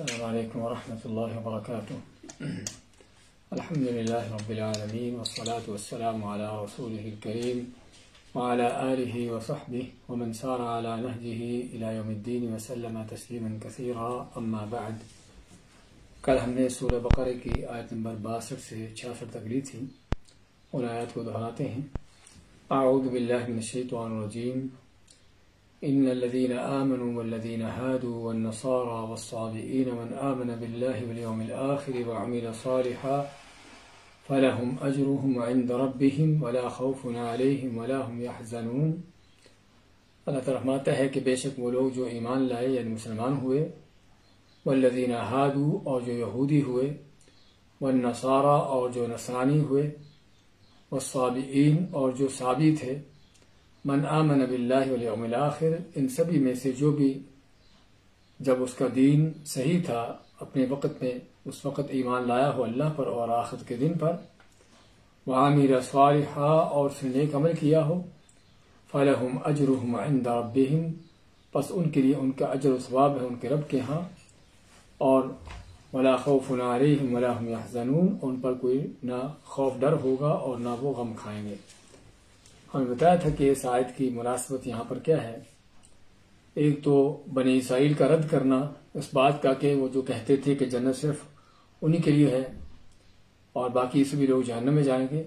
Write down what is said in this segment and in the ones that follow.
السلام عليكم ورحمة الله وبركاته الحمد لله رب العالمين والصلاة والسلام على رسوله الكريم وعلى آله وصحبه ومن سار على نهجه إلى يوم الدين وسلم تسليما كثيرا أما بعد کل همني سورة بقرة كي آية نمبر باسر سي چھیاسٹھ تک لی ان کو ہیں اعوذ بالله من الشيطان الرجيم إن الذين آمنوا والذين هادوا والنصارى والصابئين من آمن بالله واليوم الآخر وعمل صالحا فلهم أجرهم عند ربهم ولا خوف عليهم ولا هم يحزنون अल्लाह तरमाता है कि बेशक वो लोग जो ईमान लाए यानी मुसलमान हुए वल्लजीन हादू और जो यहूदी हुए व नसारा और जो नसरानी हुए व साबीन और जो साबी थे मन आमन बिल्लाखिर इन सभी में से जो भी जब उसका दीन सही था अपने वक़्त में उस वक़्त ईमान लाया हो अल्लाह पर और आखिर के दिन पर वहाँ मीरा स्वालहा और उसने नेक अमल किया हो फल फ़लहम अजरहम आइंदाबिहम बस उनके लिए उनका अजर स्वाब है उनके रब के यहाँ और वला खौफ नारे वला हम यहजनून उन पर कोई ना खौफ डर होगा और ना वो गम खाएंगे हमें बताया था कि इस आयत की मुनासबत यहां पर क्या है एक तो बने इसराइल का रद्द करना इस बात का कि वो जो कहते थे कि जन्नत सिर्फ उन्हीं के लिए है और बाकी सभी लोग जहन्नम में जाएंगे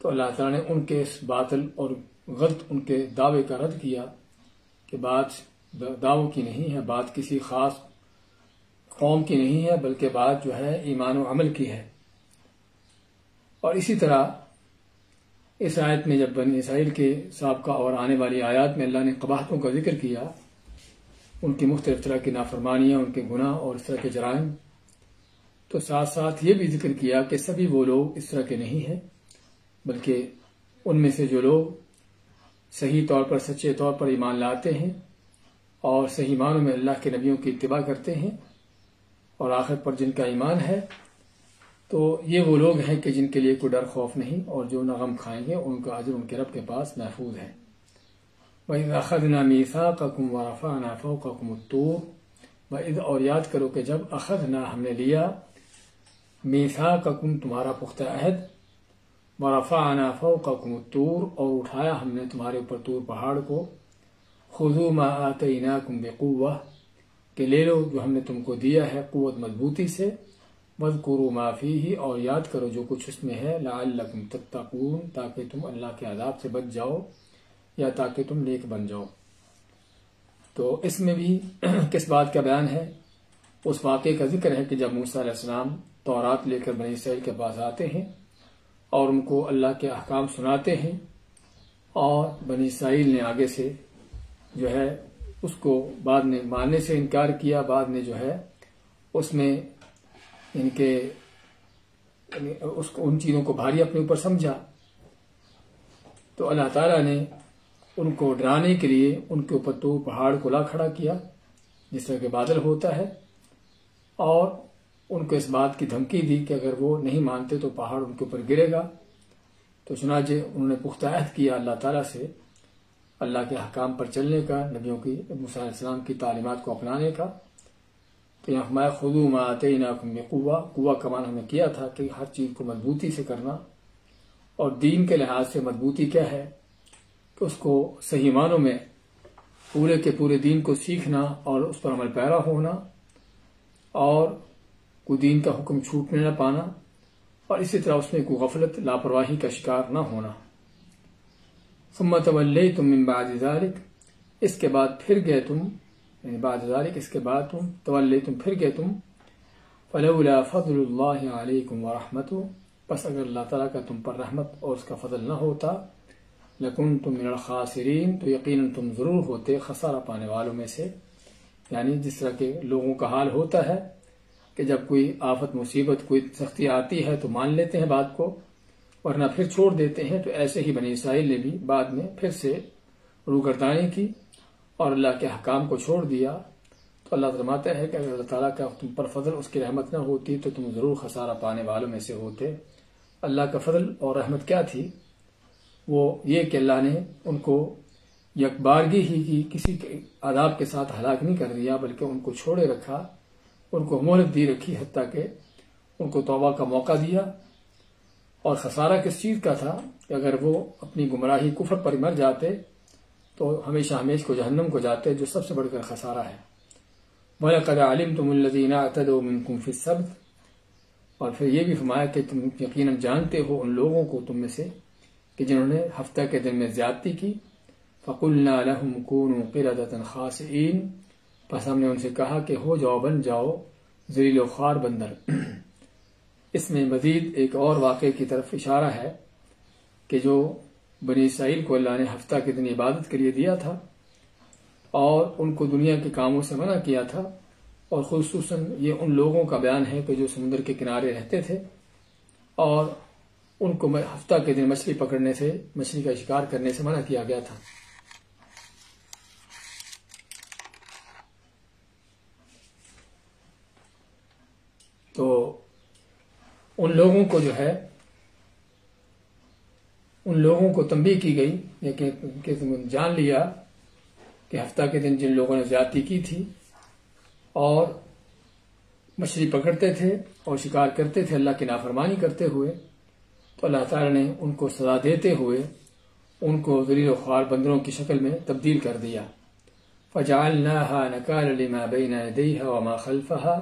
तो अल्लाह तला ने उनके इस बातल और गलत उनके दावे का रद्द किया कि बात दावों की नहीं है बात किसी खास कौम की नहीं है बल्कि बात जो है ईमान अमल की है और इसी तरह इस आयत में जब बनी इसराइल के सबका और आने वाली आयत में अल्लाह ने कबाहतों का जिक्र किया उनकी मुख्तलिफ तरह की नाफरमानियां उनके गुनाह और इस तरह के जराइम तो साथ साथ ये भी जिक्र किया कि सभी वो लोग इस तरह के नहीं हैं बल्कि उनमें से जो लोग सही तौर पर सच्चे तौर पर ईमान लाते हैं और सही मानों में अल्लाह के नबियों की इतबा करते हैं और आखिर पर जिनका ईमान है तो ये वो लोग हैं कि जिनके लिए कोई डर खौफ नहीं और जो नगम खाएंगे उनका अजर उनके रब के पास महफूज है वही ना मीसा का कुम वरफ़ा नाफो का कुमतूर और याद करो कि जब अखद ना हमने लिया मीसा का कुम तुम्हारा पुख्ता अहद वराफा नाफो का और उठाया हमने तुम्हारे ऊपर तूर पहाड़ को खुजू मा इना कुम बेकुवा के ले लो जो हमने तुमको दिया है कुत मजबूती से वजकुरु माफ़ी ही और याद करो जो कुछ उसमें है लाकुम तत्ताकून ताकि तुम अल्लाह के आदाब से बच जाओ या ताकि तुम नेक बन जाओ तो इसमें भी किस बात का बयान है उस वाक़े का जिक्र है कि जब मूसा तौरात लेकर बनी सैल के पास आते हैं और उनको अल्लाह के अहकाम सुनाते हैं और बनी साइल ने आगे से जो है उसको बाद में मानने से इनकार किया बाद में जो है उसमें यानी कि उसको उन चीज़ों को भारी अपने ऊपर समझा तो अल्लाह तला ने उनको डराने के लिए उनके ऊपर तो पहाड़ को ला खड़ा किया जिस तरह के बादल होता है और उनको इस बात की धमकी दी कि अगर वो नहीं मानते तो पहाड़ उनके ऊपर गिरेगा तो चुनाचे उन्होंने अहद किया अल्लाह तला से अल्लाह के हकाम पर चलने का नबियों की मूसा की तालीमत को अपनाने का तो यहाँ मैं खुदू माते नाकुम कुआ कुआ कमान हमने किया था कि हर चीज को मजबूती से करना और दीन के लिहाज से मजबूती क्या है कि उसको सही मानों में पूरे के पूरे दीन को सीखना और उस पर अमल पैरा होना और को दीन का हुक्म छूटने ना पाना और इसी तरह उसमें कोई गफलत लापरवाही का शिकार न होना सुम्मत वल्ले तुम इम्बाजारिक इसके बाद फिर गए तुम बाद इसके बाद तुम तवल तुम फिर गए तुम फ़लूला फ़दल्लाम वरहमत बस अगर अल्लाह तला का तुम पर रहमत और उसका फजल न होता लकुन तुम खासरीन तो यकीन तुम ज़रूर होते खसारा पाने वालों में से यानी जिस तरह के लोगों का हाल होता है कि जब कोई आफत मुसीबत कोई सख्ती आती है तो मान लेते हैं बात को वरना फिर छोड़ देते हैं तो ऐसे ही बने इसराइल ने भी बाद में फिर से रूगरदानी की और अल्लाह के हकाम को छोड़ दिया तो अल्लाह फरमाता है कि अगर अल्लाह ताला का तुम पर फजल उसकी रहमत न होती तो तुम ज़रूर खसारा पाने वालों में से होते अल्लाह का फजल और रहमत क्या थी वो ये कि अल्लाह ने उनको यकबारगी ही की किसी के आदाब के साथ हलाक नहीं कर दिया बल्कि उनको छोड़े रखा उनको मोहलत दी रखी हती के उनको तोबा का मौका दिया और खसारा किस चीज़ का था कि अगर वो अपनी गुमराही कुफर पर मर जाते तो हमेशा हमेश को जहन्नम को जाते हैं जो सबसे बढ़कर खसारा है कद आलिम तुमल्लिना अतदमिनकुम फिर सब्द और फिर ये भी फरमाया कि तुम यकीन जानते हो उन लोगों को तुम में से कि जिन्होंने हफ्ता के दिन में ज्यादती की फ़कुल्लाकून खास किरदतन बस हमने उनसे कहा कि हो जाओ बन जाओ जरील खार बंदर इसमें मजीद एक और वाक़े की तरफ इशारा है कि जो बनी इसराइल को अल्लाह ने हफ्ता के दिन इबादत के लिए दिया था और उनको दुनिया के कामों से मना किया था और खसूस ये उन लोगों का बयान है कि जो समुद्र के किनारे रहते थे और उनको हफ्ता के दिन मछली पकड़ने से मछली का शिकार करने से मना किया गया था तो उन लोगों को जो है उन लोगों को तंबी की गई लेकिन जान लिया कि हफ्ता के दिन जिन लोगों ने ज्यादा की थी और मछली पकड़ते थे और शिकार करते थे अल्लाह की नाफरमानी करते हुए तो अल्लाह ताला ने उनको सजा देते हुए उनको जरील ख्वार बंदरों की शक्ल में तब्दील कर दिया फजाल नहा नई है खलफहा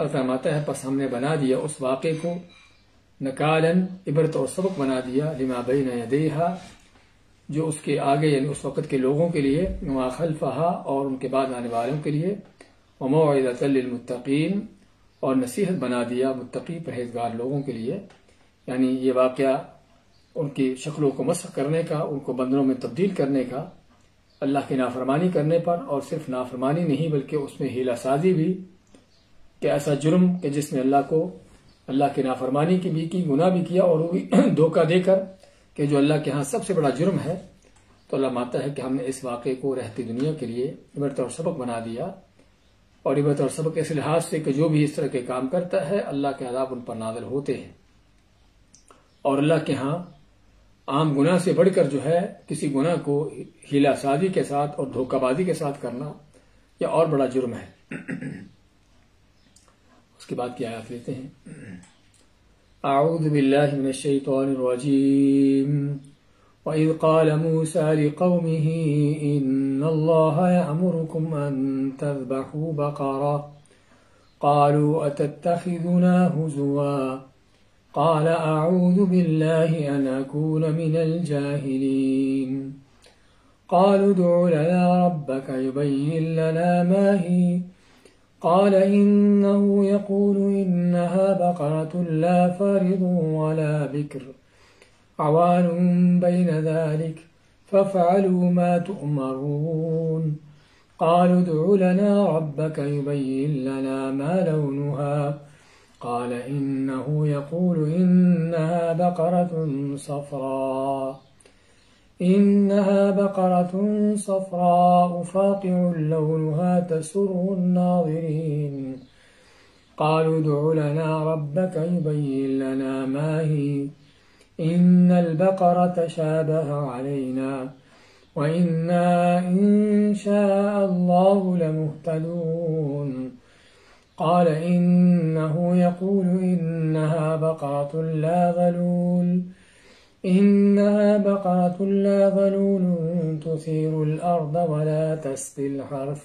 और फरमाता है बस हमने बना दिया उस वाक़े को नकालन इबरत और तो सबक बना दिया लिमाबई नदेहा जो उसके आगे यानी उस वक़्त के लोगों के लिए माखलफहा और उनके बाद आने वालों के लिए ममोतमतकीन और नसीहत बना दिया मुतकी परहेजगार लोगों के लिए यानी ये वाक़ उनकी शक्लों को मशक करने का उनको बंदरों में तब्दील करने का अल्लाह की नाफरमानी करने पर और सिर्फ नाफरमानी नहीं बल्कि उसमें हीला साजी भी कि ऐसा जुर्म कि जिसमें अल्लाह को अल्लाह की नाफरमानी की भी की गुना भी किया और वो भी धोखा देकर के जो अल्लाह के यहाँ सबसे बड़ा जुर्म है तो अल्लाह मानता है कि हमने इस वाक़े को रहती दुनिया के लिए इबरत और सबक बना दिया और इबरत और सबक इस लिहाज से कि जो भी इस तरह के काम करता है अल्लाह के आदाब उन पर नादल होते हैं और अल्लाह के यहाँ आम गुनाह से बढ़कर जो है किसी गुना को हीला साजी के साथ और धोखाबाजी के साथ करना यह और बड़ा जुर्म है کے بعد کی آیات لیتے ہیں أعوذ بالله من الشيطان الرجيم وإذ قال موسى لقومه إن الله يأمركم أن تذبحوا بقرة قالوا أتتخذنا هزوا قال أعوذ بالله أن أكون من الجاهلين قالوا ادع لنا ربك يبين لنا ما هي قال إنه يقول إنها بقرة لا فارض ولا بكر عوان بين ذلك فافعلوا ما تؤمرون قالوا ادع لنا ربك يبين لنا ما لونها قال إنه يقول إنها بقرة صفراء إنها بقرة صفراء فاقع لونها تسر الناظرين قالوا ادع لنا ربك يبين لنا ما هي إن البقرة شابه علينا وإنا إن شاء الله لمهتدون قال إنه يقول إنها بقرة لا ذلول إنها بقعة لا ظلول تثير الأرض ولا تسقي الحرث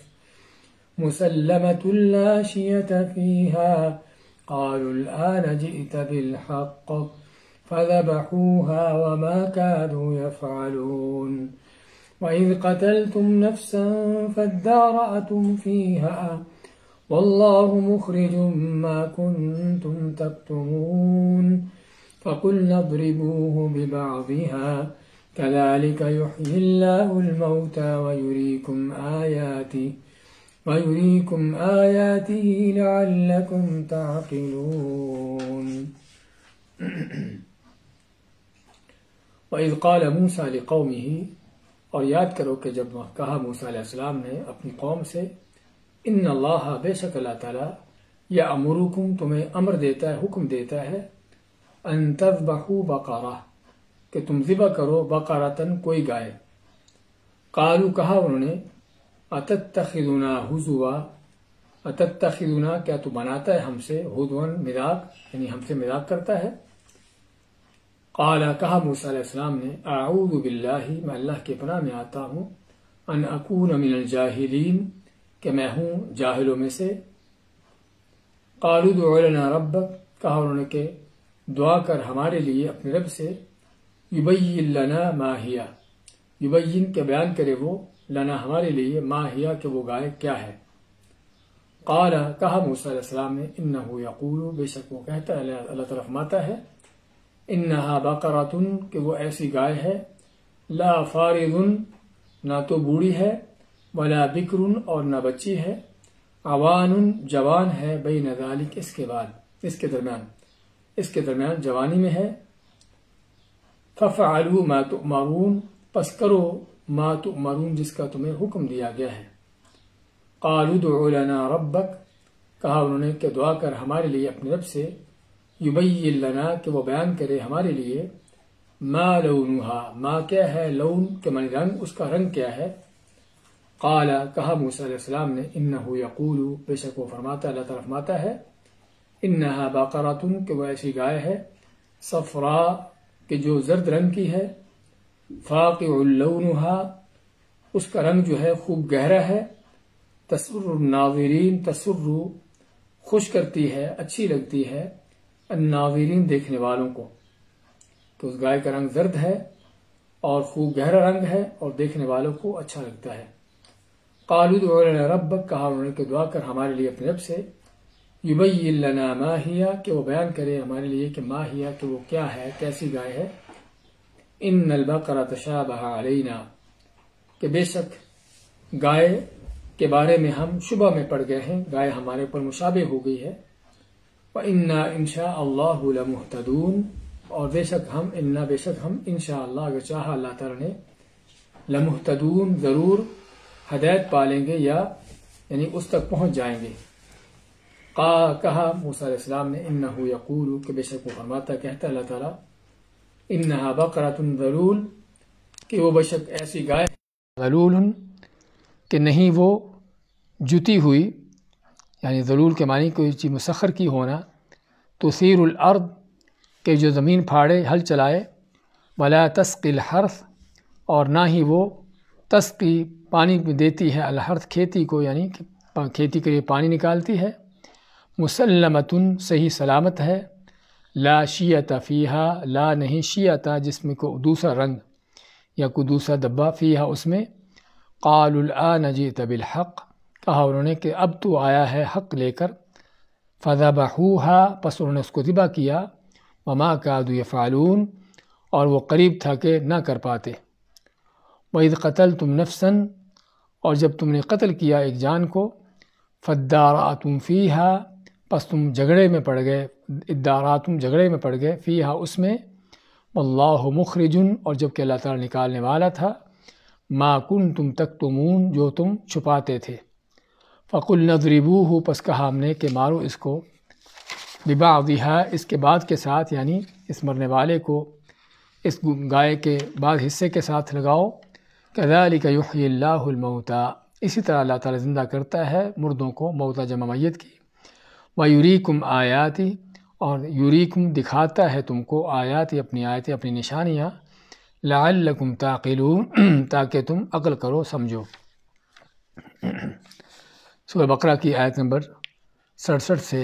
مسلمة لا شية فيها قالوا الآن جئت بالحق فذبحوها وما كادوا يفعلون وإذ قتلتم نفسا فادارأتم فيها والله مخرج ما كنتم تكتمون فقلنا اضربوه ببعضها كذلك يحيي الله الموتى ويريكم آياته ويريكم آياته لعلكم تعقلون وإذ قال موسى لقومه और याद करो कि जब कहा मूसा ने अपनी कौम से इन अल्लाह बेशक अल्लाह ताला या अमरुकुम तुम्हें अमर देता है हुक्म देता है अन तजबहू बकारा कि तुम ज़िबा करो बकारातन कोई गाय कालू कहा उन्होंने अतत तखिदुना हुजुआ अतत तखिदुना क्या तू बनाता है हमसे हुदवन मिराक यानी हमसे मिराक करता है काला कहा मूसा ने आऊद बिल्लाही मैं अल्लाह के पनाह में आता हूँ अन अकून अमिन जाहिलीन के मैं हूँ जाहिलों में से कालू कालुदना रब कहा उन्होंने के दुआ कर हमारे लिए अपने रब से युबैन लना माहिया युबैन के बयान करे वो लना हमारे लिए माहिया के वो गाय क्या है काला कहा मूसा ने इन यकूल बेशक वो कहता है अल्लाह तरफ माता है इन नहा बाकारातुन वो ऐसी गाय है ला फारिदुन ना तो बूढ़ी है वला बिकर और ना बच्ची है अवान जवान है बई नजालिक इसके बाद इसके दरम्यान इसके दरमियान जवानी में है फफ आलू मात मारून पस करो मातु मारून जिसका तुम्हें हुक्म दिया गया है आलुदना रबक कहा उन्होंने कि दुआ कर हमारे लिए अपने रब से युबई लना कि वो बयान करे हमारे लिए मा लूनुहा मा क्या है लौन के मन रंग उसका रंग क्या है काला कहा मूसा ने इन्ना कूलू बेशक वो फरमाता अल्लाह तरफ माता है इन नहा बाकारातून वह ऐसी गाय है सफरा के जो जर्द रंग की है फाक उल्लूनहा उसका रंग जो है खूब गहरा है तसर नावरीन तसर खुश करती है अच्छी लगती है नावरीन देखने वालों को तो उस गाय का रंग जर्द है और खूब गहरा रंग है और देखने वालों को अच्छा लगता है कालुद रब कहा उन्होंने दुआ कर हमारे लिए अपने रब से युबई माहिया के वो बयान करे हमारे लिए कि माहिया कि वो क्या है कैसी गाय है इन नलबा करा तशा बहाना के बेशक गाय के बारे में हम शुबह में पड़ गए हैं गाय हमारे ऊपर मुशाबे हो गई है व इन्ना इनशा अल्लाह और बेशक हम इन्ना बेशक हम इनशा अल्लाह अगर चाह अल्लाह तला ने जरूर हदायत पालेंगे या यानी उस तक पहुंच जाएंगे का कहा मूसा ने इन नकूल के बेशक वो फरमाता कहता अल्लाह तला इन नहा तुम जरूल कि वो बेशक ऐसी गाय जलूल कि नहीं वो जुती हुई यानी जलूल के मानी कोई चीज़ मुसखर की होना तो सीर अर्द के जो ज़मीन फाड़े हल चलाए वला तस्किल हर्फ और ना ही वो तस्की पानी देती है अलहर्थ खेती को यानी खेती के लिए पानी निकालती है मुसलमतन सही सलामत है ला शीयता फ़ीहा ला नहीं शीयता जिसमें को दूसरा रंग या को दूसरा दब्बा फ़ीहा उसमें कालआ नजी तबिल हक़ कहा उन्होंने कि अब तो आया है हक़ लेकर हा पस उन्होंने उसको दिबा किया का कादु फ़ालून और वो करीब था कि ना कर पाते वही कतल तुम नफसन और जब तुमने कत्ल किया एक जान को फ़दारा तुम फ़ी बस तुम झगड़े में पड़ गए इदारा तुम झगड़े में पड़ गए फ़ी हा उसमें अल्लाह मुखरजुन और जबकि अल्लाह ताला निकालने वाला था कुन तुम तक तुमून जो तुम छुपाते थे फ़कुल नदरिबू हो पस कहा हमने कि मारो इसको बिबादिहा इसके बाद के साथ यानी इस मरने वाले को इस गाय के बाद हिस्से के साथ लगाओ कदाली का युहल्लामता इसी तरह अल्लाह ताला ज़िंदा करता है मुर्दों को मौता जमा मैत की व यूरीकुम आयाति और यूरीकुम दिखाता है तुमको आयाति अपनी आयत अपनी निशानियाँ लाकुम ताकिलू ताकि तुम अकल करो समझो सूर बकरा की आयत नंबर सड़सठ से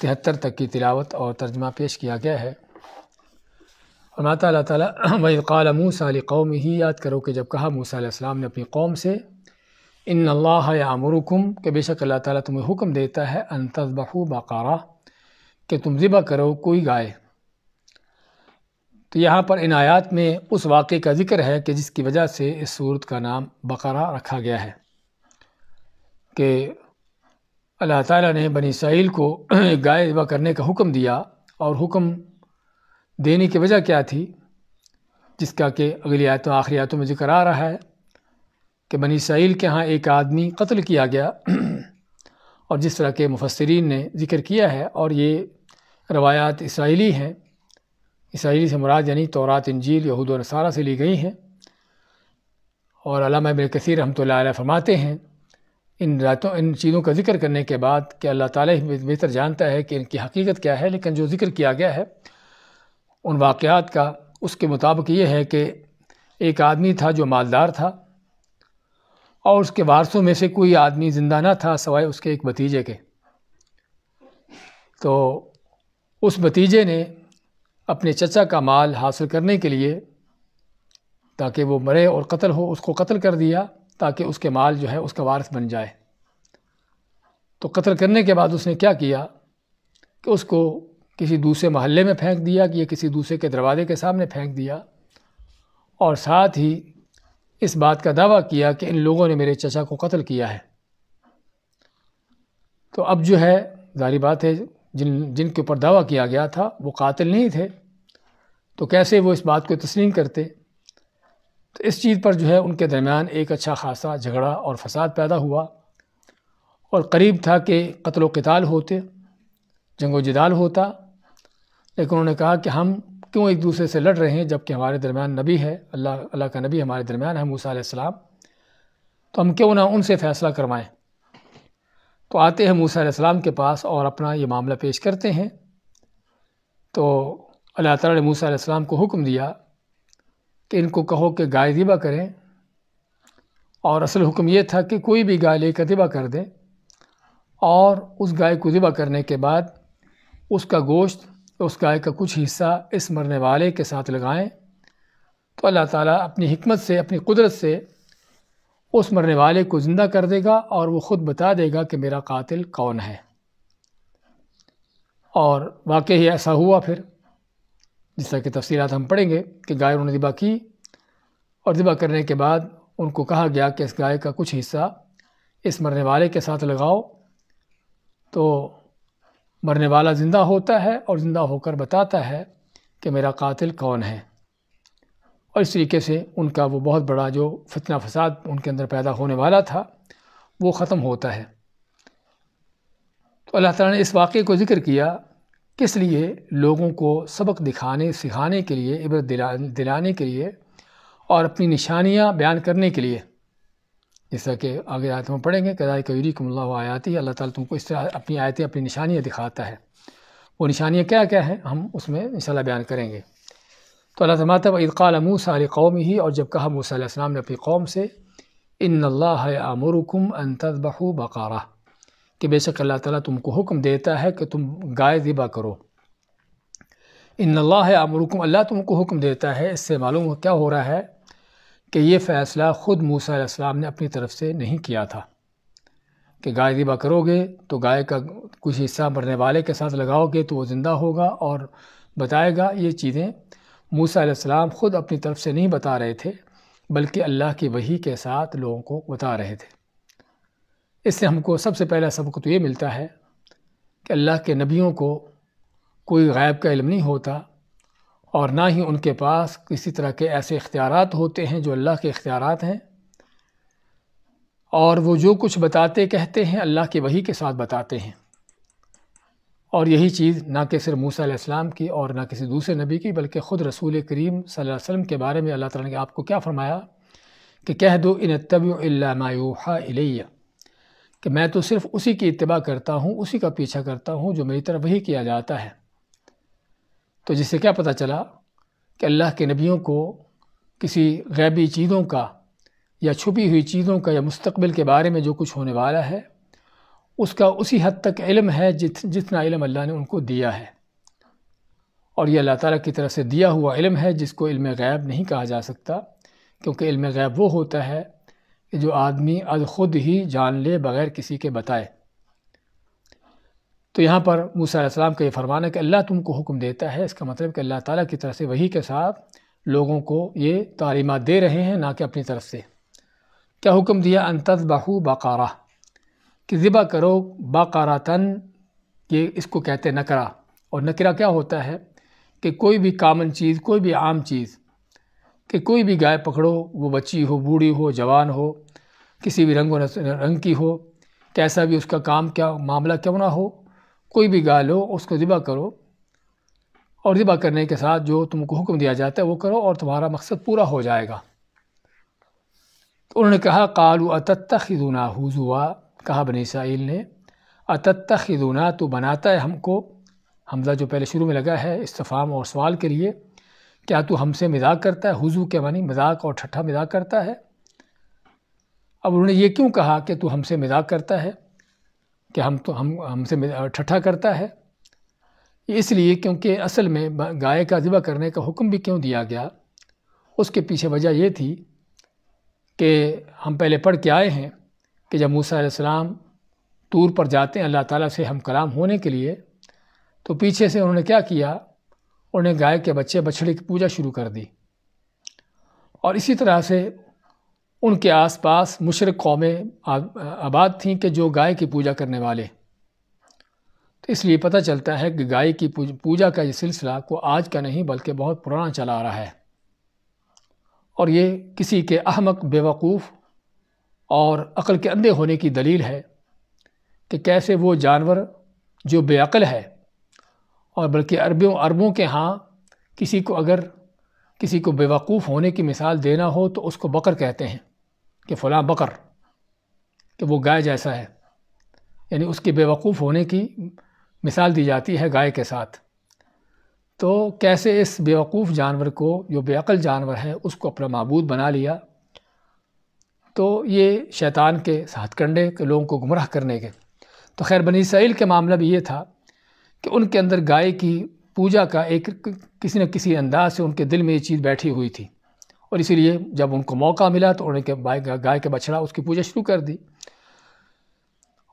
तिहत्तर तक की तिलावत और तर्जमा पेश किया गया है और माता ताली वही कौम ही याद करो कि जब कहा मूसा ने अपनी कौम से इन अल्लाह के बेशक अल्लाह ताला तुम्हें हुक्म देता है अन तस्बहू बकारा कि तुम ज़िबा करो कोई गाय तो यहाँ पर इन आयात में उस वाक़े का ज़िक्र है कि जिसकी वजह से इस सूरत का नाम बकरा रखा गया है कि अल्लाह ताला ने बनी इसराइल को गाय ज़िबा करने का हुक्म दिया और हुक्म देने की वजह क्या थी जिसका कि अगली आयतों आखिरी आयतों में जिक्र आ रहा है कि बनी इसराइल के यहाँ एक आदमी कत्ल किया गया और जिस तरह के मुफसरीन ने जिक्र किया है और ये रवायात इसराइली हैं इसराइली से मुराद यानी तोरात इंजील यहूद और सारा से ली गई हैं और अलामा कसर कसीर फरमाते हैं इन रातों इन चीज़ों का जिक्र करने के बाद कि अल्लाह ताला ही बेहतर जानता है कि इनकी हकीकत क्या है लेकिन जो जिक्र किया गया है उन वाक़ात का उसके मुताबिक ये है कि एक आदमी था जो मालदार था और उसके वारसों में से कोई आदमी ज़िंदा ना था सवाए उसके एक भतीजे के तो उस भतीजे ने अपने चचा का माल हासिल करने के लिए ताकि वो मरे और कत्ल हो उसको कत्ल कर दिया ताकि उसके माल जो है उसका वारस बन जाए तो कत्ल करने के बाद उसने क्या किया कि उसको किसी दूसरे महल्ले में फेंक दिया कि या किसी दूसरे के दरवाजे के सामने फेंक दिया और साथ ही इस बात का दावा किया कि इन लोगों ने मेरे चचा को कत्ल किया है तो अब जो है जारी बात है जिन जिनके ऊपर दावा किया गया था वो कातिल नहीं थे तो कैसे वो इस बात को तस्लीम करते तो इस चीज़ पर जो है उनके दरमियान एक अच्छा खासा झगड़ा और फसाद पैदा हुआ और करीब था कि कत्ल कताल होते जंगो जदाल होता लेकिन उन्होंने कहा कि हम क्यों एक दूसरे से लड़ रहे हैं जबकि हमारे दरमियान नबी है अल्लाह अल्लाह का नबी हमारे दरमियान है मूसा आसमाम तो हम क्यों ना उनसे फ़ैसला करवाएं तो आते हैं मूसा आसमाम के पास और अपना ये मामला पेश करते हैं तो अल्लाह ताला ने मूसा आसमाम को हुक्म दिया कि इनको कहो कि गाय दिबा करें और असल हुक्म ये था कि कोई भी गाय लेकर दिबा कर दें और उस गाय को दिबा करने के बाद उसका गोश्त तो उस गाय का कुछ हिस्सा इस मरने वाले के साथ लगाएं तो अल्लाह ताला अपनी हिकमत से अपनी कुदरत से उस मरने वाले को ज़िंदा कर देगा और वो ख़ुद बता देगा कि मेरा कातिल कौन है और वाकई ही ऐसा हुआ फिर जिस तरह की तफसीत हम पढ़ेंगे कि गाय उन्होंने दिबा की और दिबा करने के बाद उनको कहा गया कि इस गाय का कुछ हिस्सा इस मरने वाले के साथ लगाओ तो मरने वाला ज़िंदा होता है और ज़िंदा होकर बताता है कि मेरा कातिल कौन है और इस तरीके से उनका वो बहुत बड़ा जो फितना फसाद उनके अंदर पैदा होने वाला था वो ख़त्म होता है तो अल्लाह ताला ने इस वाक़े को ज़िक्र किया किस लिए लोगों को सबक दिखाने सिखाने के लिए इबरत दिला दिलाने के लिए और अपनी निशानियाँ बयान करने के लिए जिस तरह के आगे आयत में पढ़ेंगे कदाई कयूरी कमल्ला आयाती अल्लाह ताला तुमको इस तरह अपनी आयतें अपनी निशानियाँ दिखाता है वो निशानियाँ क्या क्या हैं हम उसमें इंशाल्लाह बयान करेंगे तो अल्लाह तमाता वक़ाल मूसा कौम ही और जब कहा मूसा ने अपनी कौम से इन अल्लाह आमरकुम बकारा कि बेशक अल्लाह ताली तुमको हुक्म देता है कि तुम गाय दिबा करो इन अल्लाह आमरकुम अल्लाह तुमको हुक्म देता है इससे मालूम क्या हो रहा है कि ये फ़ैसला ख़ुद मूसा इस्लाम ने अपनी तरफ से नहीं किया था कि गाय दिबा करोगे तो गाय का कुछ हिस्सा मरने वाले के साथ लगाओगे तो वो ज़िंदा होगा और बताएगा ये चीज़ें मूसा इस्लाम ख़ुद अपनी तरफ से नहीं बता रहे थे बल्कि अल्लाह की वही के साथ लोगों को बता रहे थे इससे हमको सबसे पहला सबक तो ये मिलता है कि अल्लाह के नबियों को कोई गायब का इल्म नहीं होता और ना ही उनके पास किसी तरह के ऐसे इख्तियार होते हैं जो अल्लाह के इख्तियार हैं और वो जो कुछ बताते कहते हैं अल्लाह के वही के साथ बताते हैं और यही चीज़ ना कि सिर्फ मूसा इस्लाम की और ना किसी दूसरे नबी की बल्कि ख़ुद रसूल करीम सल्लल्लाहु अलैहि वसल्लम के बारे में अल्लाह ताला ने आपको क्या फ़रमाया कि कह दो इन तबायूहा इलैया कि मैं तो सिर्फ उसी की इतबा करता हूँ उसी का पीछा करता हूँ जो मेरी तरफ वही किया जाता है तो जिससे क्या पता चला कि अल्लाह के नबियों को किसी गैबी चीज़ों का या छुपी हुई चीज़ों का या मुस्तबिल के बारे में जो कुछ होने वाला है उसका उसी हद तक इलम है जित जितना इलम अल्लाह ने उनको दिया है और ये अल्लाह ताली की तरफ से दिया हुआ इलम है जिसको इल्म गैब नहीं कहा जा सकता क्योंकि इल्म गैब वो होता है कि जो आदमी अद ख़ुद ही जान ले बग़ैर किसी के बताए तो यहाँ पर मूसा का ये फरमान है कि अल्लाह तुमको हुक्म देता है इसका मतलब कि अल्लाह ताला की तरफ से वही के साथ लोगों को ये तालीमत दे रहे हैं ना कि अपनी तरफ से क्या हुक्म दिया अंतज बहु बाकारा कि ज़िबा करो बाकारातन ये इसको कहते नकरा और नकरा क्या होता है कि कोई भी कामन चीज़ कोई भी आम चीज़ कि कोई भी गाय पकड़ो वो बच्ची हो बूढ़ी हो जवान हो किसी भी रंग रंग की हो कैसा भी उसका काम क्या मामला क्यों ना हो कोई भी गाय लो उसको ज़िबा करो और ज़िबा करने के साथ जो तुमको हुक्म दिया जाता है वो करो और तुम्हारा मकसद पूरा हो जाएगा तो उन्होंने कहा कालू खिदुना हुजुआ कहा बनी साइल ने खिदुना तो बनाता है हमको हमजा जो पहले शुरू में लगा है इस्तफ़ाम और सवाल के लिए क्या तू हमसे मजाक करता है हुजू के मानी मजाक और ठट्ठा मजाक करता है अब उन्होंने ये क्यों कहा कि तू हमसे मजाक करता है कि हम तो हम हमसे ठट्ठा करता है इसलिए क्योंकि असल में गाय का ज़िबा करने का हुक्म भी क्यों दिया गया उसके पीछे वजह यह थी कि हम पहले पढ़ के आए हैं कि जब मूसा सलाम टूर पर जाते हैं अल्लाह ताला से हम कलाम होने के लिए तो पीछे से उन्होंने क्या किया उन्हें गाय के बच्चे बछड़े की पूजा शुरू कर दी और इसी तरह से उनके आसपास मुशरक कौमें आबाद थीं कि जो गाय की पूजा करने वाले तो इसलिए पता चलता है कि गाय की पूजा का ये सिलसिला को आज का नहीं बल्कि बहुत पुराना चला आ रहा है और ये किसी के अहमक बेवकूफ़ और अकल के अंधे होने की दलील है कि कैसे वो जानवर जो बेअल है और बल्कि अरबों अरबों के यहाँ किसी को अगर किसी को बेवकूफ़ होने की मिसाल देना हो तो उसको बकर कहते हैं कि फ़लाँ बकर कि वो गाय जैसा है यानी उसके बेवकूफ़ होने की मिसाल दी जाती है गाय के साथ तो कैसे इस बेवकूफ़ जानवर को जो बेअल जानवर है उसको अपना मबूद बना लिया तो ये शैतान के साथ कंडे के लोगों को गुमराह करने के तो खैर बनी सैल के मामला भी ये था कि उनके अंदर गाय की पूजा का एक किसी न किसी अंदाज से उनके दिल में ये चीज़ बैठी हुई थी और इसीलिए जब उनको मौका मिला तो उन्होंने गाय के बछड़ा उसकी पूजा शुरू कर दी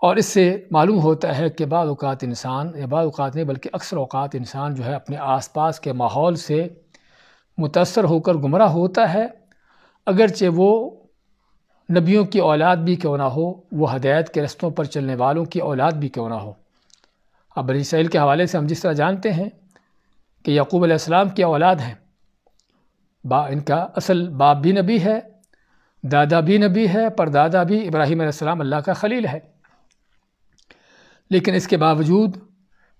और इससे मालूम होता है कि बाद इंसान या बाद नहीं बल्कि अक्सर अवात इंसान जो है अपने आसपास के माहौल से मुतासर होकर गुमराह होता है अगरचे वो नबियों की औलाद भी क्यों ना हो वो हदायत के रस्तों पर चलने वालों की औलाद भी क्यों ना हो अब बनी इसराइल के हवाले से हम जिस तरह जानते हैं कि यकूब की औलाद हैं बा इनका असल बाप भी नबी है दादा भी नबी है परदादा भी इब्राहिम अल्लाह का खलील है लेकिन इसके बावजूद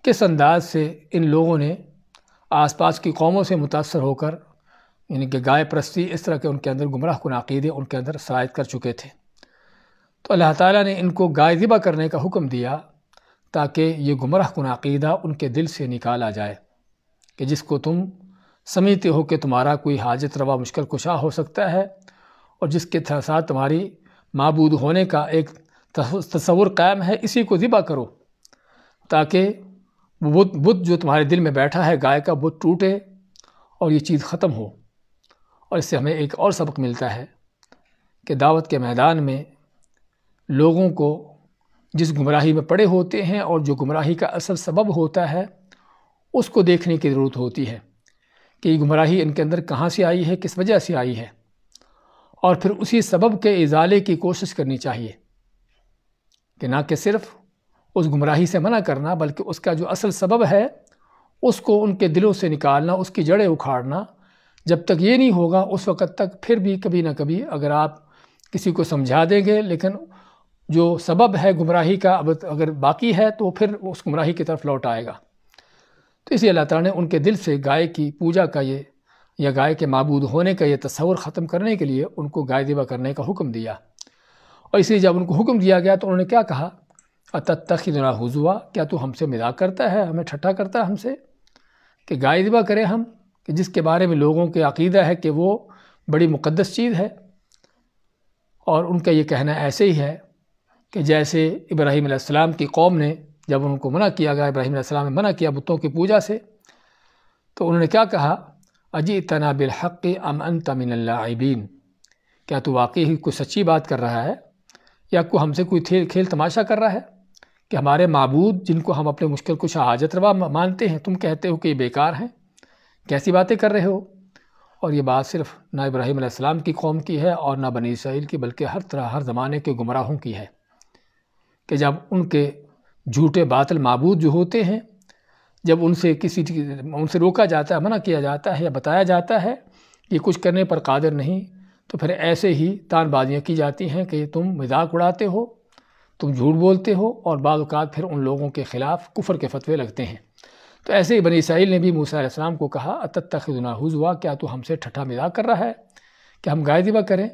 किस अंदाज से इन लोगों ने आसपास की कौमों से मुतासर होकर यानी कि गाय परस्ती इस तरह के उनके अंदर गुमराह कन अकीदे उनके अंदर शायद कर चुके थे तो अल्लाह ताला ने इनको गाय ज़िबा करने का हुक्म दिया ताकि ये गुमराह कन अकीदा उनके दिल से निकाला जाए कि जिसको तुम समझते हो कि तुम्हारा कोई हाजत रवा मुश्किल कुशा हो सकता है और जिसके साथ तुम्हारी मबूद होने का एक तस्वुर कायम है इसी को ज़िबा करो ताकि बुद्ध बुद्ध जो तुम्हारे दिल में बैठा है गाय का बुद्ध टूटे और ये चीज़ ख़त्म हो और इससे हमें एक और सबक मिलता है कि दावत के मैदान में लोगों को जिस गुमराही में पड़े होते हैं और जो गुमराही का असल सबब होता है उसको देखने की ज़रूरत होती है कि ये गुमराही इनके अंदर कहाँ से आई है किस वजह से आई है और फिर उसी सबब के इजाले की कोशिश करनी चाहिए कि ना कि सिर्फ उस गुमराही से मना करना बल्कि उसका जो असल सबब है उसको उनके दिलों से निकालना उसकी जड़ें उखाड़ना जब तक ये नहीं होगा उस वक़्त तक फिर भी कभी ना कभी अगर आप किसी को समझा देंगे लेकिन जो सबब है गुमराही का अब अगर बाकी है तो फिर उस गुमराही की तरफ लौट आएगा तो इसलिए अल्लाह ताला ने उनके दिल से गाय की पूजा का ये या गाय के मबूद होने का ये तस्वर ख़त्म करने के लिए उनको गाय दिबा करने का हुक्म दिया और इसलिए जब उनको हुक्म दिया गया तो उन्होंने क्या कहा अतत्तखिदना हुजुआ क्या तू हमसे मजाक करता है हमें ठट्ठा करता है हमसे कि गाय दिबा करें हम कि जिसके बारे में लोगों के अकीदा है कि वो बड़ी मुक़दस चीज़ है और उनका ये कहना ऐसे ही है कि जैसे इब्राहीम की कौम ने जब उनको मना किया गया इब्राहिम ने मना किया बुतों की पूजा से तो उन्होंने क्या कहा अजी तना बिलहक़ अम अन तमिनबीन क्या तू वाकई ही कोई सच्ची बात कर रहा है या को हमसे कोई खेल खेल तमाशा कर रहा है कि हमारे मबूद जिनको हम अपने मुश्किल कुछ हाजत रवा मानते हैं तुम कहते हो कि ये बेकार हैं कैसी बातें कर रहे हो और ये बात सिर्फ ना इब्राहिम आसमाम की कौम की है और ना बनी इसराइल की बल्कि हर तरह हर ज़माने के गुमराहों की है कि जब उनके झूठे बातल मबूद जो होते हैं जब उनसे किसी उनसे रोका जाता है मना किया जाता है या बताया जाता है कि कुछ करने पर कादर नहीं तो फिर ऐसे ही तानबाजियाँ की जाती हैं कि तुम मजाक उड़ाते हो तुम झूठ बोलते हो और बाद फिर उन लोगों के ख़िलाफ़ कुफर के फतवे लगते हैं तो ऐसे ही बनी इसराइल ने भी मूसम को कहा अतत तखना हुआ क्या तो हमसे ठट्ठा मजाक कर रहा है कि हम गाय दिबा करें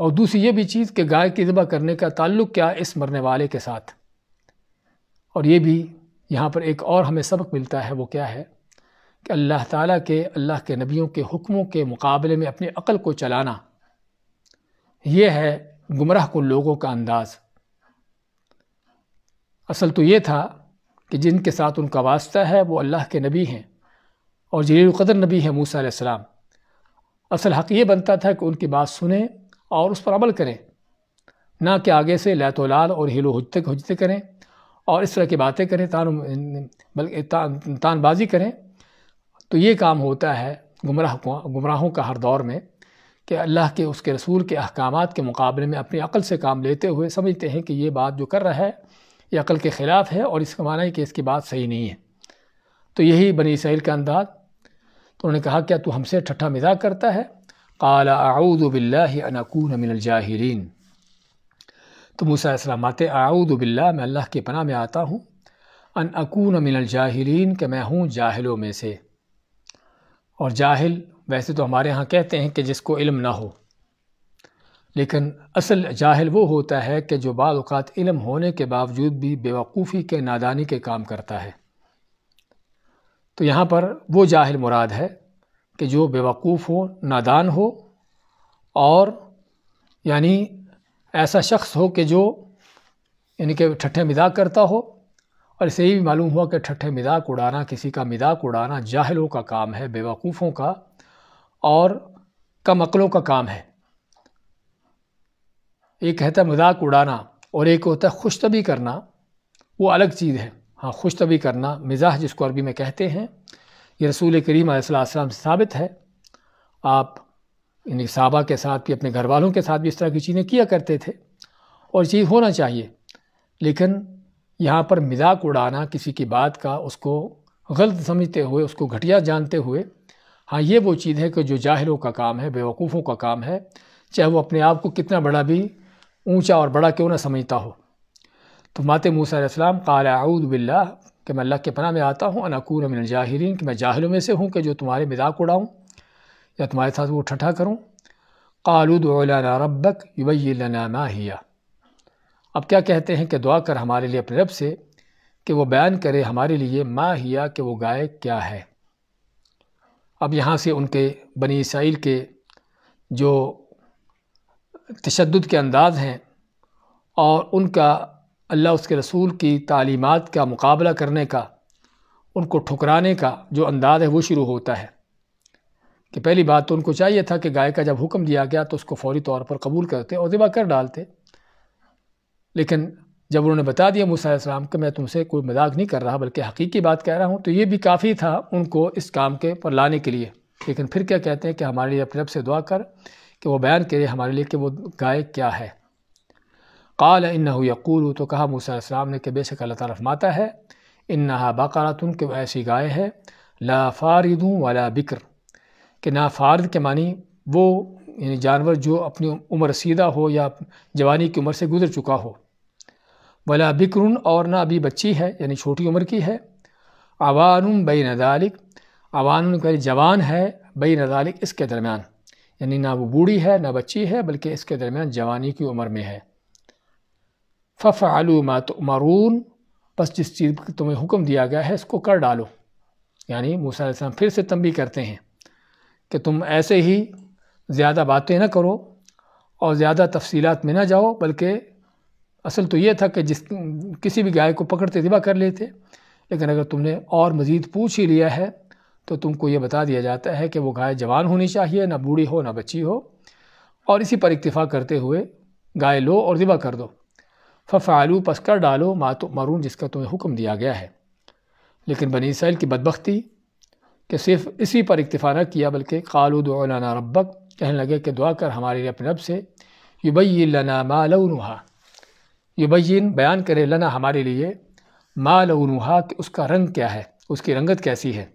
और दूसरी ये भी चीज़ कि गाय की दिबा करने का ताल्लुक़ क्या इस मरने वाले के साथ और ये भी यहाँ पर एक और हमें सबक मिलता है वो क्या है कि अल्लाह ताला के अल्लाह के नबियों के हुक्मों के मुकाबले में अपनी अक़ल को चलाना ये है गुमराह को लोगों का अंदाज़ असल तो ये था कि जिनके साथ उनका वास्ता है वो अल्लाह के नबी हैं और जलीलक़दर नबी हैं मूसा आसमाम असल हक़ ये बनता था कि उनकी बात सुने और उस पर अमल करें ना कि आगे से लैतोलाल और हिलो हजते हजते करें और इस तरह की बातें करें तान बल्कि ता, तानबाजी करें तो ये काम होता है गुमराह गुमराहों का हर दौर में कि अल्लाह के उसके रसूल के अहकाम के मुकाबले में अपनी अकल से काम लेते हुए समझते हैं कि ये बात जो कर रहा है ये अकल के ख़िलाफ़ है और इसका माना है कि इसकी बात सही नहीं है तो यही बनी इसराइल का अंदाज़ तो उन्होंने कहा क्या तू हमसे ठट्ठा मिजाक करता है काला आऊदबिल्लाकून मिनजाहरीन तो मूसा आते आऊदबिल्ला मैं अल्लाह के पना में आता हूँ अन अकून मिनल जाहिलीन के मैं हूँ जाहिलों में से और जाहिल वैसे तो हमारे यहाँ कहते हैं कि जिसको इल्म ना हो लेकिन असल जाहिल वो होता है कि जो बात इल्म होने के बावजूद भी बेवकूफ़ी के नादानी के काम करता है तो यहाँ पर वो जाहिल मुराद है कि जो बेवकूफ़ हो नादान हो और यानी ऐसा शख्स हो कि जो इनके कि ठट्ठे मजाक करता हो और इसे ही मालूम हुआ कि ठट्ठे मजाक उड़ाना किसी का मिजाक उड़ाना जाहलों का काम है बेवकूफ़ों का और कम अकलों का काम है एक कहता है मजाक उड़ाना और एक होता है खुशतबी करना वो अलग चीज़ है हाँ खुशतबी करना मिजाज जिसको अरबी में कहते हैं ये रसूल करीम आसम से साबित है आप यानी साहबा के साथ भी अपने घर वालों के साथ भी इस तरह की चीज़ें किया करते थे और चीज़ होना चाहिए लेकिन यहाँ पर मजाक उड़ाना किसी की बात का उसको गलत समझते हुए उसको घटिया जानते हुए हाँ ये वो चीज़ है कि जो जाहिरों का काम है बेवकूफ़ों का काम है चाहे वो अपने आप को कितना बड़ा भी ऊंचा और बड़ा क्यों ना समझता हो तो मात मूसम कल बिल्ला कि मैं अल्लाह के पना में आता हूँ अनकूर मिन जाहरीन कि मैं जाहिरों में से हूँ कि जो तुम्हारे मजाक उड़ाऊँ या तुम्हारे साथ वो ठठा करूँ कालुदना रबक ना हिया अब क्या कहते हैं कि दुआ कर हमारे लिए अपने रब से कि वो बयान करे हमारे लिए माँ हिया कि वो गाय क्या है अब यहाँ से उनके बनी इसराइल के जो तशद के अंदाज हैं और उनका अल्लाह उसके रसूल की तालीमत का मुकाबला करने का उनको ठुकराने का जो अंदाज़ है वो शुरू होता है कि तो पहली बात तो उनको चाहिए था कि गाय का जब हुक्म दिया गया तो उसको फौरी तौर पर कबूल करते और ज़िबा कर डालते लेकिन जब उन्होंने बता दिया मूसा कि मैं तुमसे कोई मजाक नहीं कर रहा बल्कि हकीकी बात कह रहा हूँ तो ये भी काफ़ी था उनको इस काम के पर लाने के लिए लेकिन फिर क्या कहते हैं कि हमारे लिए अपने रब से दुआ कर कि वो बयान करे हमारे लिए कि वो गाय क्या है काल इन यकूल तो कहा मूसा ने कि बेशक अल्लाह ताला है इन्ना नहा बाकारातुन कि वह ऐसी गाय है ला फारिदूँ वाला बिक्र कि नाफारद के मानी वो यानी जानवर जो अपनी उम्र सीधा हो या जवानी की उम्र से गुजर चुका हो वला बिक्रुन और ना अभी बच्ची है यानी छोटी उम्र की है आवान बई नदालिक अवानुन का जवान है बई नदालिक इसके दरमियान यानी ना वो बूढ़ी है ना बच्ची है बल्कि इसके दरमियान जवानी की उम्र में है फ़फ़ आलू मारून बस जिस चीज़ तुम्हें हुक्म दिया गया है इसको कर डालो यानी मूसा फिर से तंबी करते हैं कि तुम ऐसे ही ज़्यादा बातें ना करो और ज़्यादा तफसीलात में ना जाओ बल्कि असल तो ये था कि जिस किसी भी गाय को पकड़ते दिबा कर लेते लेकिन अगर तुमने और मज़ीद पूछ ही लिया है तो तुमको ये बता दिया जाता है कि वो गाय जवान होनी चाहिए ना बूढ़ी हो ना बच्ची हो और इसी पर इतफ़ा करते हुए गाय लो और दिबा कर दो फ़फ़ालू पसकर डालो मातो मरून जिसका तुम्हें हुक्म दिया गया है लेकिन बनी साइल की बदबख्ती कि सिर्फ इसी पर इतफ़ा न किया बल्कि कालुदाना रबक कहने लगे कि दुआ कर हमारे लिए अपने रब से युबई लना मालनुहा युबैन बयान करे लना हमारे लिए मालनुहा कि उसका रंग क्या है उसकी रंगत कैसी है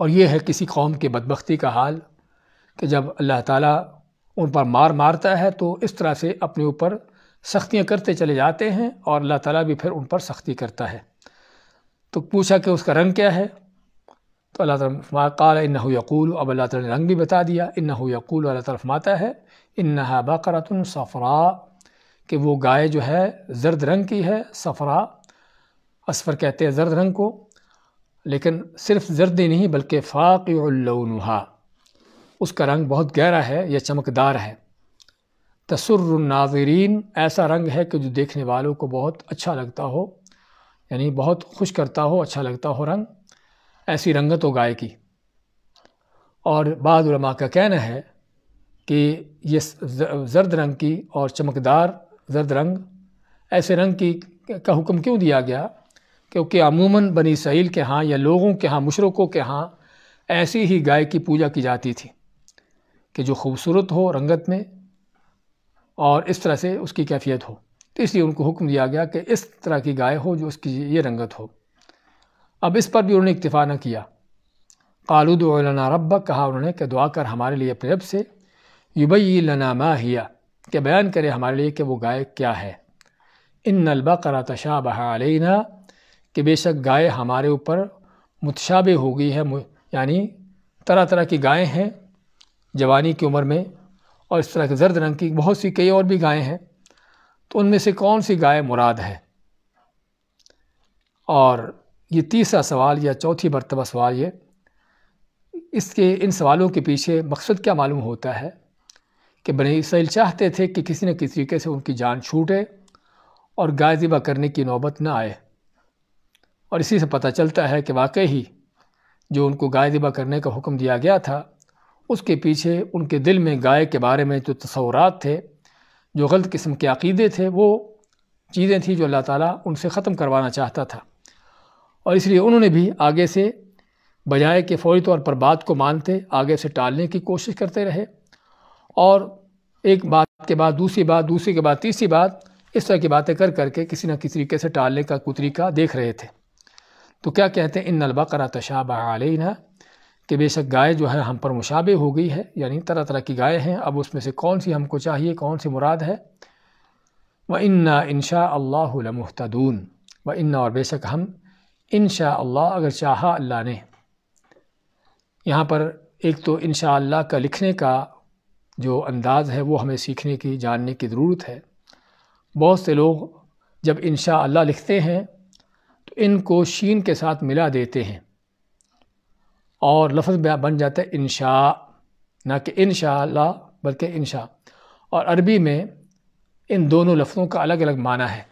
और यह है किसी कौम के बदबख्ती का हाल कि जब अल्लाह ताला उन पर मार मारता है तो इस तरह से अपने ऊपर सख्तियाँ करते चले जाते हैं और अल्लाह ताला भी फिर उन पर सख्ती करता है तो पूछा कि उसका रंग क्या है तो अल्लाह तरफ़ कल इन्ना यकूल अब अल्लाह ताला ने रंग भी बता दिया इन्ना यकूल अल्लाह तरफ़ माता है इन्ना बकरतन सफ़रा कि वो गाय जो है जर्द रंग की है सफ़रा असफ़र कहते हैं जर्द रंग को लेकिन सिर्फ जर्द ही नहीं बल्कि फ़ाक़लहा उसका रंग बहुत गहरा है या चमकदार है तसरनाजरीन ऐसा रंग है कि जो देखने वालों को बहुत अच्छा लगता हो यानी बहुत खुश करता हो अच्छा लगता हो रंग ऐसी रंगत हो गाय की और बाद उलमा का कहना है कि ये जर्द रंग की और चमकदार जर्द रंग ऐसे रंग की का हुक्म क्यों दिया गया क्योंकि अमूमन बनी सहील के यहाँ या लोगों के यहाँ मुशरक़ों के यहाँ ऐसी ही गाय की पूजा की जाती थी कि जो खूबसूरत हो रंगत में और इस तरह से उसकी कैफियत हो तो इसलिए उनको हुक्म दिया गया कि इस तरह की गाय हो जो उसकी ये रंगत हो अब इस पर भी उन्होंने इतफ़ा न किया कालुद लना रब्बा कहा उन्होंने कि दुआ कर हमारे लिए अपने रब से युबई लना हिया के बयान करें हमारे लिए कि वो गाय क्या है इन नलबा करा तशा बहालना कि बेशक गाय हमारे ऊपर मुतशाबे हो गई है यानी तरह तरह की गायें हैं जवानी की उम्र में और इस तरह के जर्द रंग की बहुत सी कई और भी गायें हैं तो उनमें से कौन सी गाय मुराद है और ये तीसरा सवाल या चौथी मरतबा सवाल ये इसके इन सवालों के पीछे मकसद क्या मालूम होता है कि बने इसराइल चाहते थे कि किसी न किसी तरीके से उनकी जान छूटे और गाजिबा करने की नौबत ना आए और इसी से पता चलता है कि वाकई ही जो उनको गाय दिबा करने का हुक्म दिया गया था उसके पीछे उनके दिल में गाय के बारे में जो तस्वूरत थे जो गलत किस्म के अकीदे थे वो चीज़ें थी जो अल्लाह ताला उनसे ख़त्म करवाना चाहता था और इसलिए उन्होंने भी आगे से बजाय कि फौरी तौर पर बात को मानते आगे से टालने की कोशिश करते रहे और एक बात के बाद दूसरी बात दूसरी के बाद तीसरी बात इस तरह की बातें कर करके किसी न किसी तरीके से टालने का कुतरीका देख रहे थे तो क्या कहते हैं इन नलबा करा तशाब आलिन कि बेशक गाय जो है हम पर मुशाबे हो गई है यानी तरह तरह की गाय हैं अब उसमें से कौन सी हमको चाहिए कौन सी मुराद है व इन्ना इनशा मुहतदून व इन्ना और बेशक हम इन अगर चाहा अल्लाह ने यहाँ पर एक तो इन का लिखने का जो अंदाज़ है वो हमें सीखने की जानने की ज़रूरत है बहुत से लोग जब इन लिखते हैं तो इनको शीन के साथ मिला देते हैं और लफ्ज़ बन जाता है इन ना कि इन बल्कि इन और अरबी में इन दोनों लफ्ज़ों का अलग अलग माना है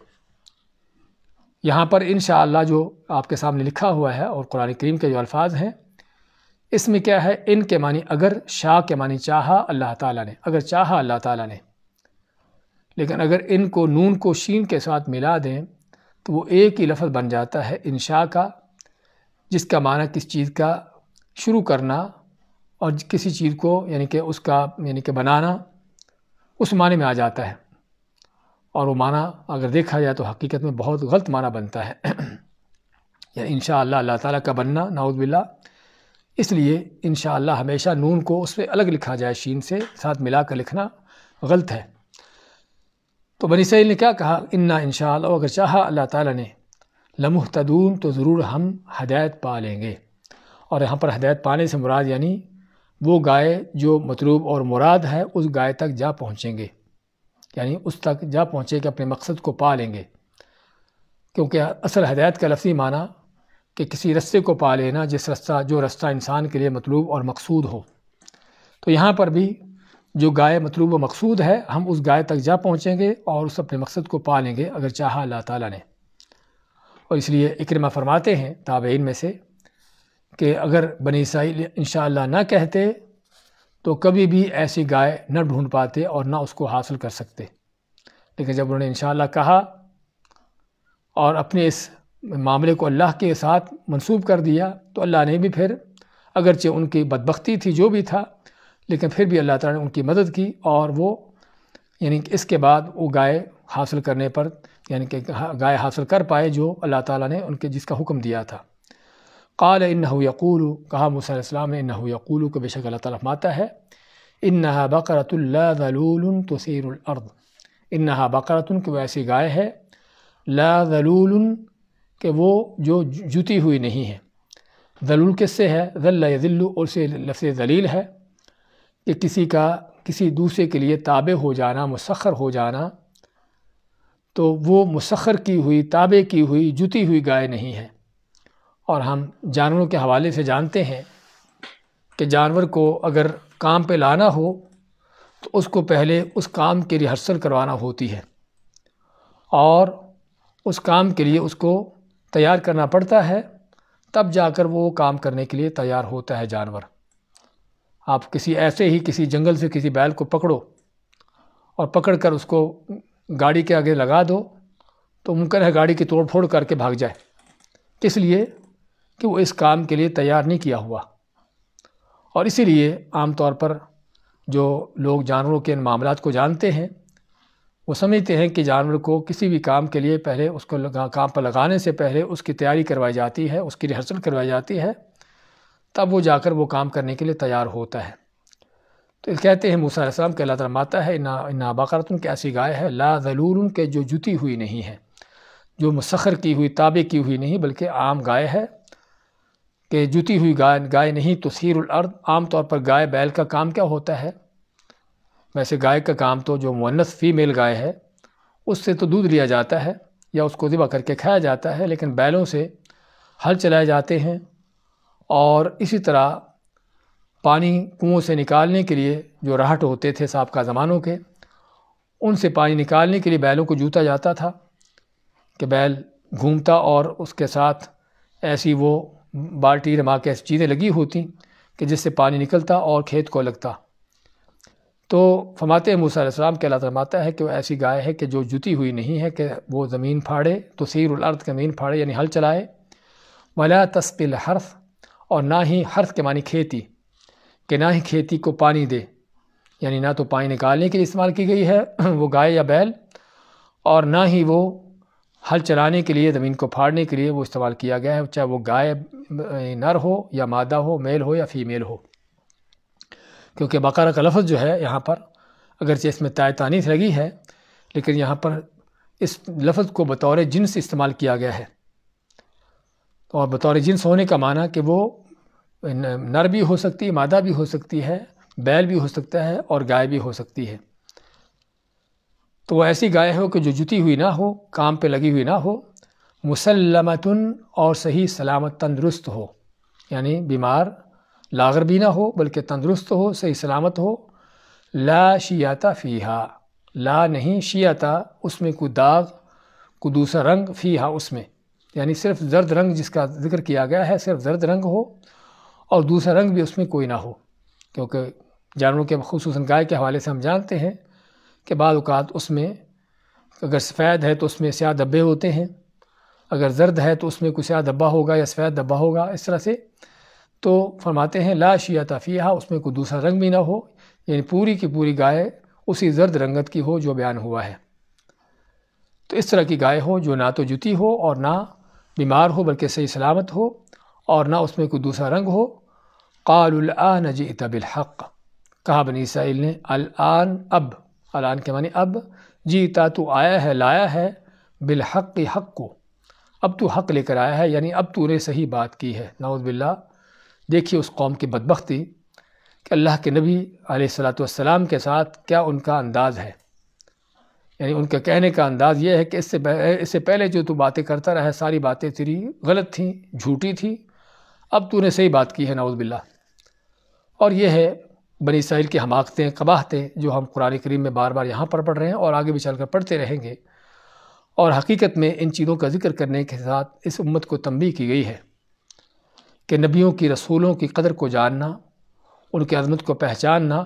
यहाँ पर इन जो आपके सामने लिखा हुआ है और कुरान करीम के जो अल्फाज हैं इसमें क्या है इन के मानी अगर शाह के मानी चाहा अल्लाह ताला ने अगर चाहा अल्लाह ताला ने लेकिन अगर इन को नून को शीन के साथ मिला दें तो वो एक ही लफ्ज़ बन जाता है इन शाह का जिसका माना किस चीज़ का शुरू करना और किसी चीज़ को यानी कि उसका यानी कि बनाना उस माने में आ जाता है और वो माना अगर देखा जाए तो हकीकत में बहुत गलत माना बनता है या इन अल्लाह ताला का बनना नाउदबिल्ला इसलिए इन हमेशा नून को उस पर अलग लिखा जाए शीन से साथ मिला कर लिखना गलत है तो बनी सैल ने क्या कहा इन्ना इन अगर चाहा अल्लाह ताली ने लम्ह तदून तो ज़रूर हम हदायत पा लेंगे और यहाँ पर हदायत पाने से मुराद यानी वो गाय जो मतलूब और मुराद है उस गाय तक जा पहुँचेंगे यानी उस तक जा पहुँचे कि अपने मकसद को पा लेंगे क्योंकि असल हदायत का लफ्ज़ी माना कि किसी रस्ते को पा लेना जिस रस्ता जो रास्ता इंसान के लिए मतलूब और मकसूद हो तो यहाँ पर भी जो गाय मतलूब व मकसूद है हम उस गाय तक जा पहुँचेंगे और उस अपने मकसद को पा लेंगे अगर चाहा अल्लाह ताला ने और इसलिए इक्रमा फरमाते हैं ताबेन में से कि अगर बनी इसराइल इन ना कहते तो कभी भी ऐसी गाय न ढूंढ पाते और ना उसको हासिल कर सकते लेकिन जब उन्होंने इन कहा और अपने इस मामले को अल्लाह के साथ मंसूब कर दिया तो अल्लाह ने भी फिर अगरचे उनकी बदबख्ती थी जो भी था लेकिन फिर भी अल्लाह ताला ने उनकी मदद की और वो यानी इसके बाद वो गाय हासिल करने पर यानी कि गाय हासिल कर पाए जो अल्लाह ताला ने उनके जिसका हुक्म दिया था क़ाल इन यकूल कहा मूसम ने नहू यकूल को बेशक अल्लाह ताला माता है इन नहा बकरतुल्लाजलूल तसीरअर्द इन नहा बकरतन कि वह ऐसी गाय है लाजलूल कि वो जो जुती हुई नहीं है जलूल किससे है जल्लु और से लफ्ज़ जलील है कि किसी का किसी दूसरे के लिए ताबे हो जाना मुसखर हो जाना तो वो मुसखर की हुई ताबे की हुई जुती हुई गाय नहीं है और हम जानवरों के हवाले से जानते हैं कि जानवर को अगर काम पे लाना हो तो उसको पहले उस काम की रिहर्सल करवाना होती है और उस काम के लिए उसको तैयार करना पड़ता है तब जाकर वो काम करने के लिए तैयार होता है जानवर आप किसी ऐसे ही किसी जंगल से किसी बैल को पकड़ो और पकड़ कर उसको गाड़ी के आगे लगा दो तो मुमकिन है गाड़ी की तोड़ फोड़ करके भाग जाए इसलिए कि वो इस काम के लिए तैयार नहीं किया हुआ और इसीलिए आम तौर पर जो लोग जानवरों के इन मामला को जानते हैं वो समझते हैं कि जानवर को किसी भी काम के लिए पहले उसको काम पर लगाने से पहले उसकी तैयारी करवाई जाती है उसकी रिहर्सल करवाई जाती है तब वो जाकर वो काम करने के लिए तैयार होता है तो कहते हैं मूसा मूसम के अल्लाह तला माता है ना ना बकर की ऐसी गाय है ला जलूर के जो जुती हुई नहीं है जो मुसखर की हुई ताबे की हुई नहीं बल्कि आम गाय है कि जुती हुई गाय गाय नहीं तो सीर अर्द आम तौर पर गाय बैल का काम क्या होता है वैसे गाय का काम तो जो मुनस फीमेल गाय है उससे तो दूध लिया जाता है या उसको ज़िबा करके खाया जाता है लेकिन बैलों से हल चलाए जाते हैं और इसी तरह पानी कुओं से निकालने के लिए जो राहट होते थे सबका ज़मानों के उनसे पानी निकालने के लिए बैलों को जूता जाता था कि बैल घूमता और उसके साथ ऐसी वो बाल्टी रमा के ऐसी चीज़ें लगी होती कि जिससे पानी निकलता और खेत को लगता तो फमाते मूसम के अल्लाह फरमाता है कि वह ऐसी गाय है कि जो जुती हुई नहीं है कि वो ज़मीन फाड़े तो सीर अर्द ज़मीन फाड़े यानी हल चलाए वाला तस्पिल हर्फ और ना ही हर्फ के मानी खेती कि ना ही खेती को पानी दे यानी ना तो पानी निकालने के लिए इस्तेमाल की गई है वो गाय या बैल और ना ही वो हल चलाने के लिए ज़मीन को फाड़ने के लिए वो इस्तेमाल किया गया है चाहे वो गाय नर हो या मादा हो मेल हो या फीमेल हो क्योंकि बकरा का लफ्ज़ जो है यहाँ पर अगरचे इसमें ताय तानी लगी है लेकिन यहाँ पर इस लफ्ज़ को बतौर जिन्स इस्तेमाल किया गया है और बतौर जिन्स होने का माना कि वो नर भी हो सकती है मादा भी हो सकती है बैल भी हो सकता है और गाय भी हो सकती है तो वह ऐसी गाय हो कि जो जुती हुई ना हो काम पे लगी हुई ना हो मुसलमतन और सही सलामत तंदुरुस्त हो यानी बीमार लागर भी ना हो बल्कि तंदुरुस्त हो सही सलामत हो ला शियाता फ़ीहा ला नहीं शियाता उसमें कोई दाग को दूसरा रंग फ़ीहा उसमें यानी सिर्फ जर्द रंग जिसका जिक्र किया गया है सिर्फ जर्द रंग हो और दूसरा रंग भी उसमें कोई ना हो क्योंकि जानवरों के खसूस गाय के हवाले से हम जानते हैं के बाद उसमें अगर सफ़ेद है तो उसमें स्याह धब्बे होते हैं अगर जर्द है तो उसमें कोई स्याह धब्बा होगा या सफ़ेद धब्बा होगा इस तरह से तो फरमाते हैं लाश या तफ़िया उसमें कोई दूसरा रंग भी ना हो यानी पूरी की पूरी गाय उसी जर्द रंगत की हो जो बयान हुआ है तो इस तरह की गाय हो जो ना तो जुती हो और ना बीमार हो बल्कि सही सलामत हो और ना उसमें कोई दूसरा रंग हो कल आन जी तबिल हक़ कहा बनी इसराइल ने अल आन अब अलान के मानी अब जीता तो आया है लाया है बिलहक हक को अब तू हक लेकर आया है यानी अब तूने सही बात की है नाउदबिल्ला देखिए उस कौम की बदबख्ती कि अल्लाह के नबी सलाम के साथ क्या उनका अंदाज़ है यानी उनके कहने का अंदाज़ यह है कि इससे इससे पहले जो तू बातें करता रहा सारी बातें तेरी गलत थी झूठी थी अब तूने सही बात की है बिल्ला और यह है बनी साहिल की हमाकतें कबाहतें जो हम कुरान करीम में बार बार यहाँ पर पढ़ रहे हैं और आगे भी चल कर पढ़ते रहेंगे और हकीकत में इन चीज़ों का जिक्र करने के साथ इस उम्मत को तंबी की गई है कि नबियों की रसूलों की कदर को जानना उनकी अजमत को पहचानना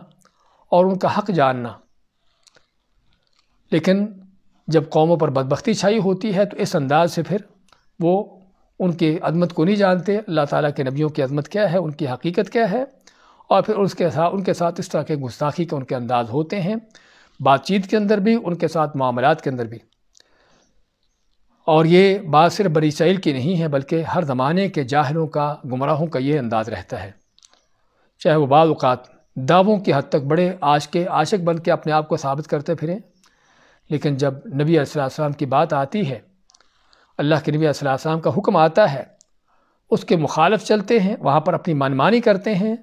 और उनका हक जानना लेकिन जब कौमों पर बदबख्ती छाई होती है तो इस अंदाज से फिर वो उनके अजमत को नहीं जानते अल्लाह ताला के नबियों की अजमत क्या है उनकी हकीकत क्या है और फिर उसके साथ उनके साथ इस तरह के गुस्ताखी के उनके अंदाज होते हैं बातचीत के अंदर भी उनके साथ मामलात के अंदर भी और ये बात सिर्फ बनी चैल की नहीं है बल्कि हर ज़माने के जाहिरों का गुमराहों का ये अंदाज़ रहता है चाहे वो बात दावों की हद तक बड़े आज के आशिक बन के अपने आप को साबित करते फिरें लेकिन जब नबी अलैहिस्सलाम की बात आती है अल्लाह के नबी अलैहिस्सलाम का हुक्म आता है उसके मुखालफ चलते हैं वहाँ पर अपनी मनमानी करते हैं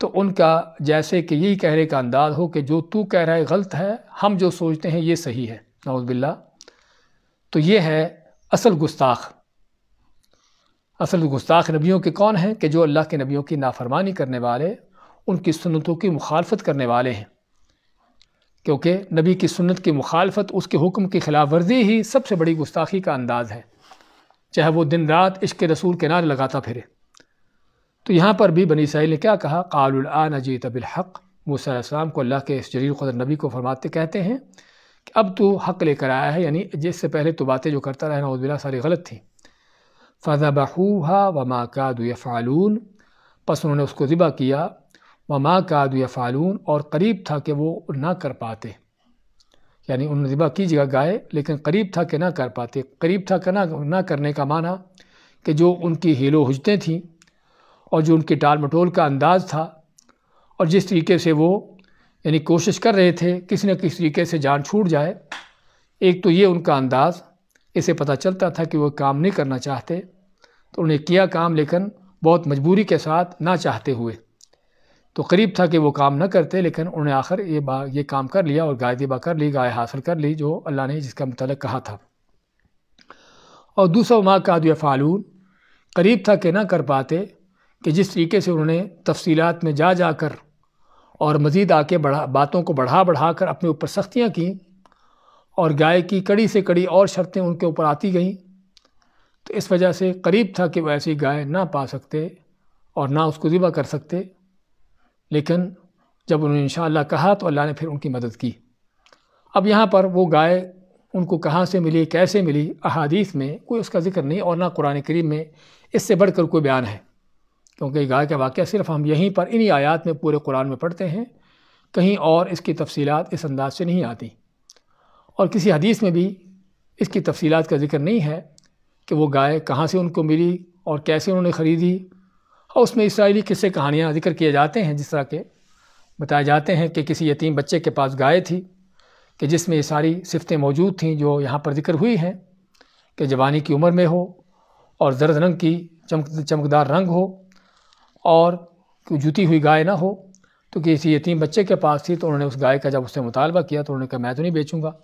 तो उनका जैसे कि यही कहने का अंदाज हो कि जो तू कह रहा है गलत है हम जो सोचते हैं ये सही है नवजबिल्ला तो ये है असल गुस्ताख असल गुस्ताख नबियों के कौन हैं कि जो अल्लाह के नबियों की नाफरमानी करने वाले उनकी सुनतों की मुखालफत करने वाले हैं क्योंकि नबी की सुनत की मुखालफत उसके हुक्म की खिलाफ वर्जी ही सबसे बड़ी गुस्ताखी का अंदाज़ है चाहे वो दिन रात इश्क रसूल के नारे लगाता फिरे तो यहाँ पर भी बनी साहिल ने क्या कहा कालआन अजीत बिलहक़ मूसम को अल्लाह के शरीर खुद नबी को फरमाते कहते हैं कि अब तो हक लेकर आया है यानी जिससे पहले तो बातें जो करता रहा नौजबिला सारी गलत थी फ़ा हा व माँ कादु फ़ालून बस उन्होंने उसको ज़िबा किया व माँ का या फ़ालून और करीब था कि वो ना कर पाते यानी उन्होंने ज़िबा की जगह गाए लेकिन करीब था कि ना कर पाते करीब था कि ना ना करने का माना कि जो उनकी हीलो हजतें थीं और जो उनके टाल मटोल का अंदाज़ था और जिस तरीके से वो यानी कोशिश कर रहे थे किसी न किसी तरीके से जान छूट जाए एक तो ये उनका अंदाज़ इसे पता चलता था कि वो काम नहीं करना चाहते तो उन्हें किया काम लेकिन बहुत मजबूरी के साथ ना चाहते हुए तो करीब था कि वो काम ना करते लेकिन उन्हें आखिर ये बा ये काम कर लिया और गाय दिबा कर ली गाय हासिल कर ली जो अल्लाह ने जिसका मतलब कहा था और दूसरा माँ का फ़ालून करीब था कि ना कर पाते कि जिस तरीके से उन्होंने तफसीलात में जा जा कर और मज़ीद आके बढ़ा बातों को बढ़ा बढ़ा कर अपने ऊपर सख्तियाँ कं और गाय की कड़ी से कड़ी और शर्तें उनके ऊपर आती गईं तो इस वजह से करीब था कि वह ऐसी गाय ना पा सकते और ना उसको ज़िबा कर सकते लेकिन जब उन्होंने इन कहा तो अल्लाह ने फिर उनकी मदद की अब यहाँ पर वो गाय उनको कहाँ से मिली कैसे मिली अहादीस में कोई उसका जिक्र नहीं और ना कुरान करीम में इससे बढ़कर कोई बयान है क्योंकि गाय का वाक़ सिर्फ हम यहीं पर इन्हीं आयात में पूरे कुरान में पढ़ते हैं कहीं और इसकी तफसीत इस अंदाज से नहीं आती और किसी हदीस में भी इसकी तफसीत का जिक्र नहीं है कि वो गाय कहाँ से उनको मिली और कैसे उन्होंने ख़रीदी और उसमें इसराइली किस्से कहानियाँ जिक्र किए जाते हैं जिस तरह के बताए जाते हैं कि किसी यतीम बच्चे के पास गाय थी कि जिसमें ये सारी सिफतें मौजूद थीं जो यहाँ पर जिक्र हुई हैं कि जवानी की उम्र में हो और जर्द रंग की चमक चमकदार रंग हो और जुती हुई गाय ना हो तो किसी यतीम बच्चे के पास थी तो उन्होंने उस गाय का जब उससे मुतालबा किया तो उन्होंने कहा मैं तो नहीं बेचूँगा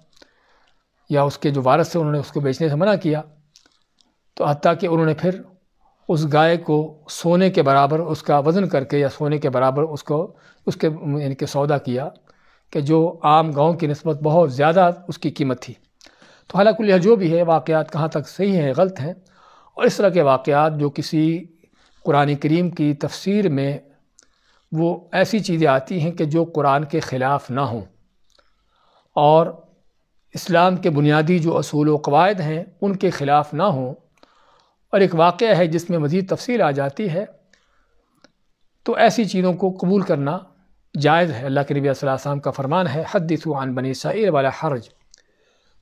या उसके जो वारस थे उन्होंने उसको बेचने से मना किया तो हती कि उन्होंने फिर उस गाय को सोने के बराबर उसका वज़न करके या सोने के बराबर उसको उसके यानी कि सौदा किया कि जो आम गांव की नस्बत बहुत ज़्यादा उसकी कीमत थी तो हालांकि यह जो भी है वाक़ात कहाँ तक सही हैं गलत हैं और इस तरह के वाक़ात जो किसी कुरान करीम की तफसीर में वो ऐसी चीज़ें आती हैं कि जो कुरान के ख़िलाफ़ ना हों और इस्लाम के बुनियादी जो असूल व कवायद हैं उनके ख़िलाफ़ ना हों और एक वाक़ है जिसमें मज़ीद तफसील आ जाती है तो ऐसी चीज़ों को कबूल करना जायज़ है अल्लाह के नबी वसम का फ़रमान है हदीसान बने सैर वाला हर्ज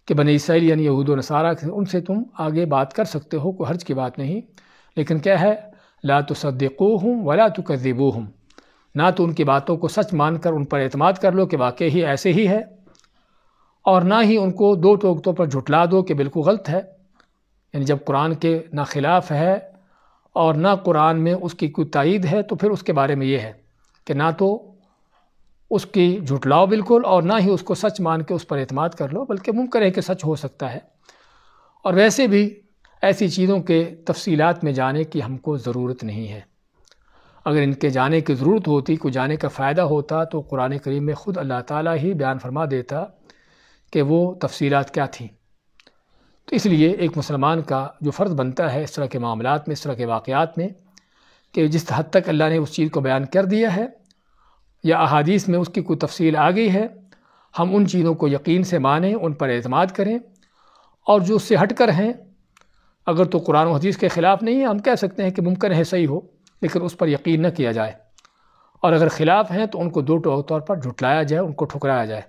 कि बने सैर यानी यहूद नसारा उनसे तुम आगे बात कर सकते हो कोई हर्ज की बात नहीं लेकिन क्या है ला तो सदको हूँ वला तो कदबो हूँ ना तो उनकी बातों को सच मानकर उन पर अतमाद कर लो कि वाकई ही ऐसे ही है और ना ही उनको दो टोकतों पर झुटला दो कि बिल्कुल गलत है यानी जब कुरान के ना खिलाफ है और ना कुरान में उसकी कोई तइद है तो फिर उसके बारे में ये है कि ना तो उसकी झुटलाओ बिल्कुल और ना ही उसको सच मान के उस पर अतमाद कर लो बल्कि मुमकिन है कि सच हो सकता है और वैसे भी ऐसी चीज़ों के तफसीलात में जाने की हमको ज़रूरत नहीं है अगर इनके जाने की ज़रूरत होती को जाने का फ़ायदा होता तो कुरान करीम में ख़ुद अल्लाह ताला ही बयान फरमा देता कि वो तफसीलात क्या थी तो इसलिए एक मुसलमान का जो फ़र्ज़ बनता है इस तरह के मामला में इस तरह के वाक़ात में कि जिस हद तक अल्लाह ने उस चीज़ को बयान कर दिया है या अहादीस में उसकी कोई तफसील आ गई है हम उन चीज़ों को यकीन से मानें उन पर अतमाद करें और जो उससे हट कर हैं अगर तो कुरान हदीस के ख़िलाफ़ नहीं है हम कह सकते हैं कि मुमकिन है सही हो लेकिन उस पर यकीन न किया जाए और अगर ख़िलाफ़ हैं तो उनको दो तौर पर जुटलाया जाए उनको ठुकराया जाए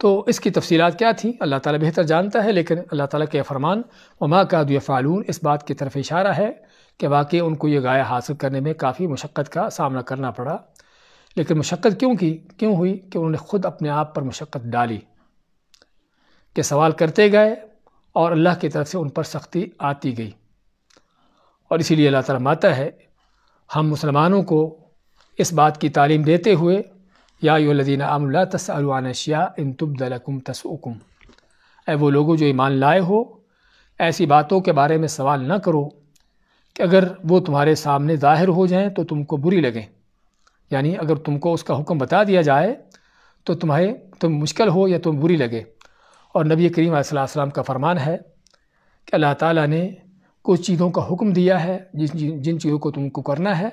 तो इसकी तफसीत क्या थी अल्लाह ताला बेहतर जानता है लेकिन अल्लाह ताला के फरमान वमा का फ़ालून इस बात की तरफ इशारा है कि वाकई उनको ये गाय हासिल करने में काफ़ी मशक्क़त का सामना करना पड़ा लेकिन मशक्क़त क्यों की क्यों हुई कि उन्होंने ख़ुद अपने आप पर मशक्क़त डाली कि सवाल करते गए और अल्लाह की तरफ से उन पर सख्ती आती गई और इसीलिए अल्लाह ताला माता है हम मुसलमानों को इस बात की तालीम देते हुए या योलदीन आमला तसअलवानशिया इन तुबदलकुम तसकुम ए वो लोगों जो ईमान लाए हो ऐसी बातों के बारे में सवाल न करो कि अगर वो तुम्हारे सामने ज़ाहिर हो जाएं तो तुमको बुरी लगें यानी अगर तुमको उसका हुक्म बता दिया जाए तो तुम्हें तुम मुश्किल हो या तुम बुरी लगे और नबी करीम आसमाम का फरमान है कि अल्लाह ताला ने कुछ चीज़ों का हुक्म दिया है जिन जिन चीज़ों को तुमको करना है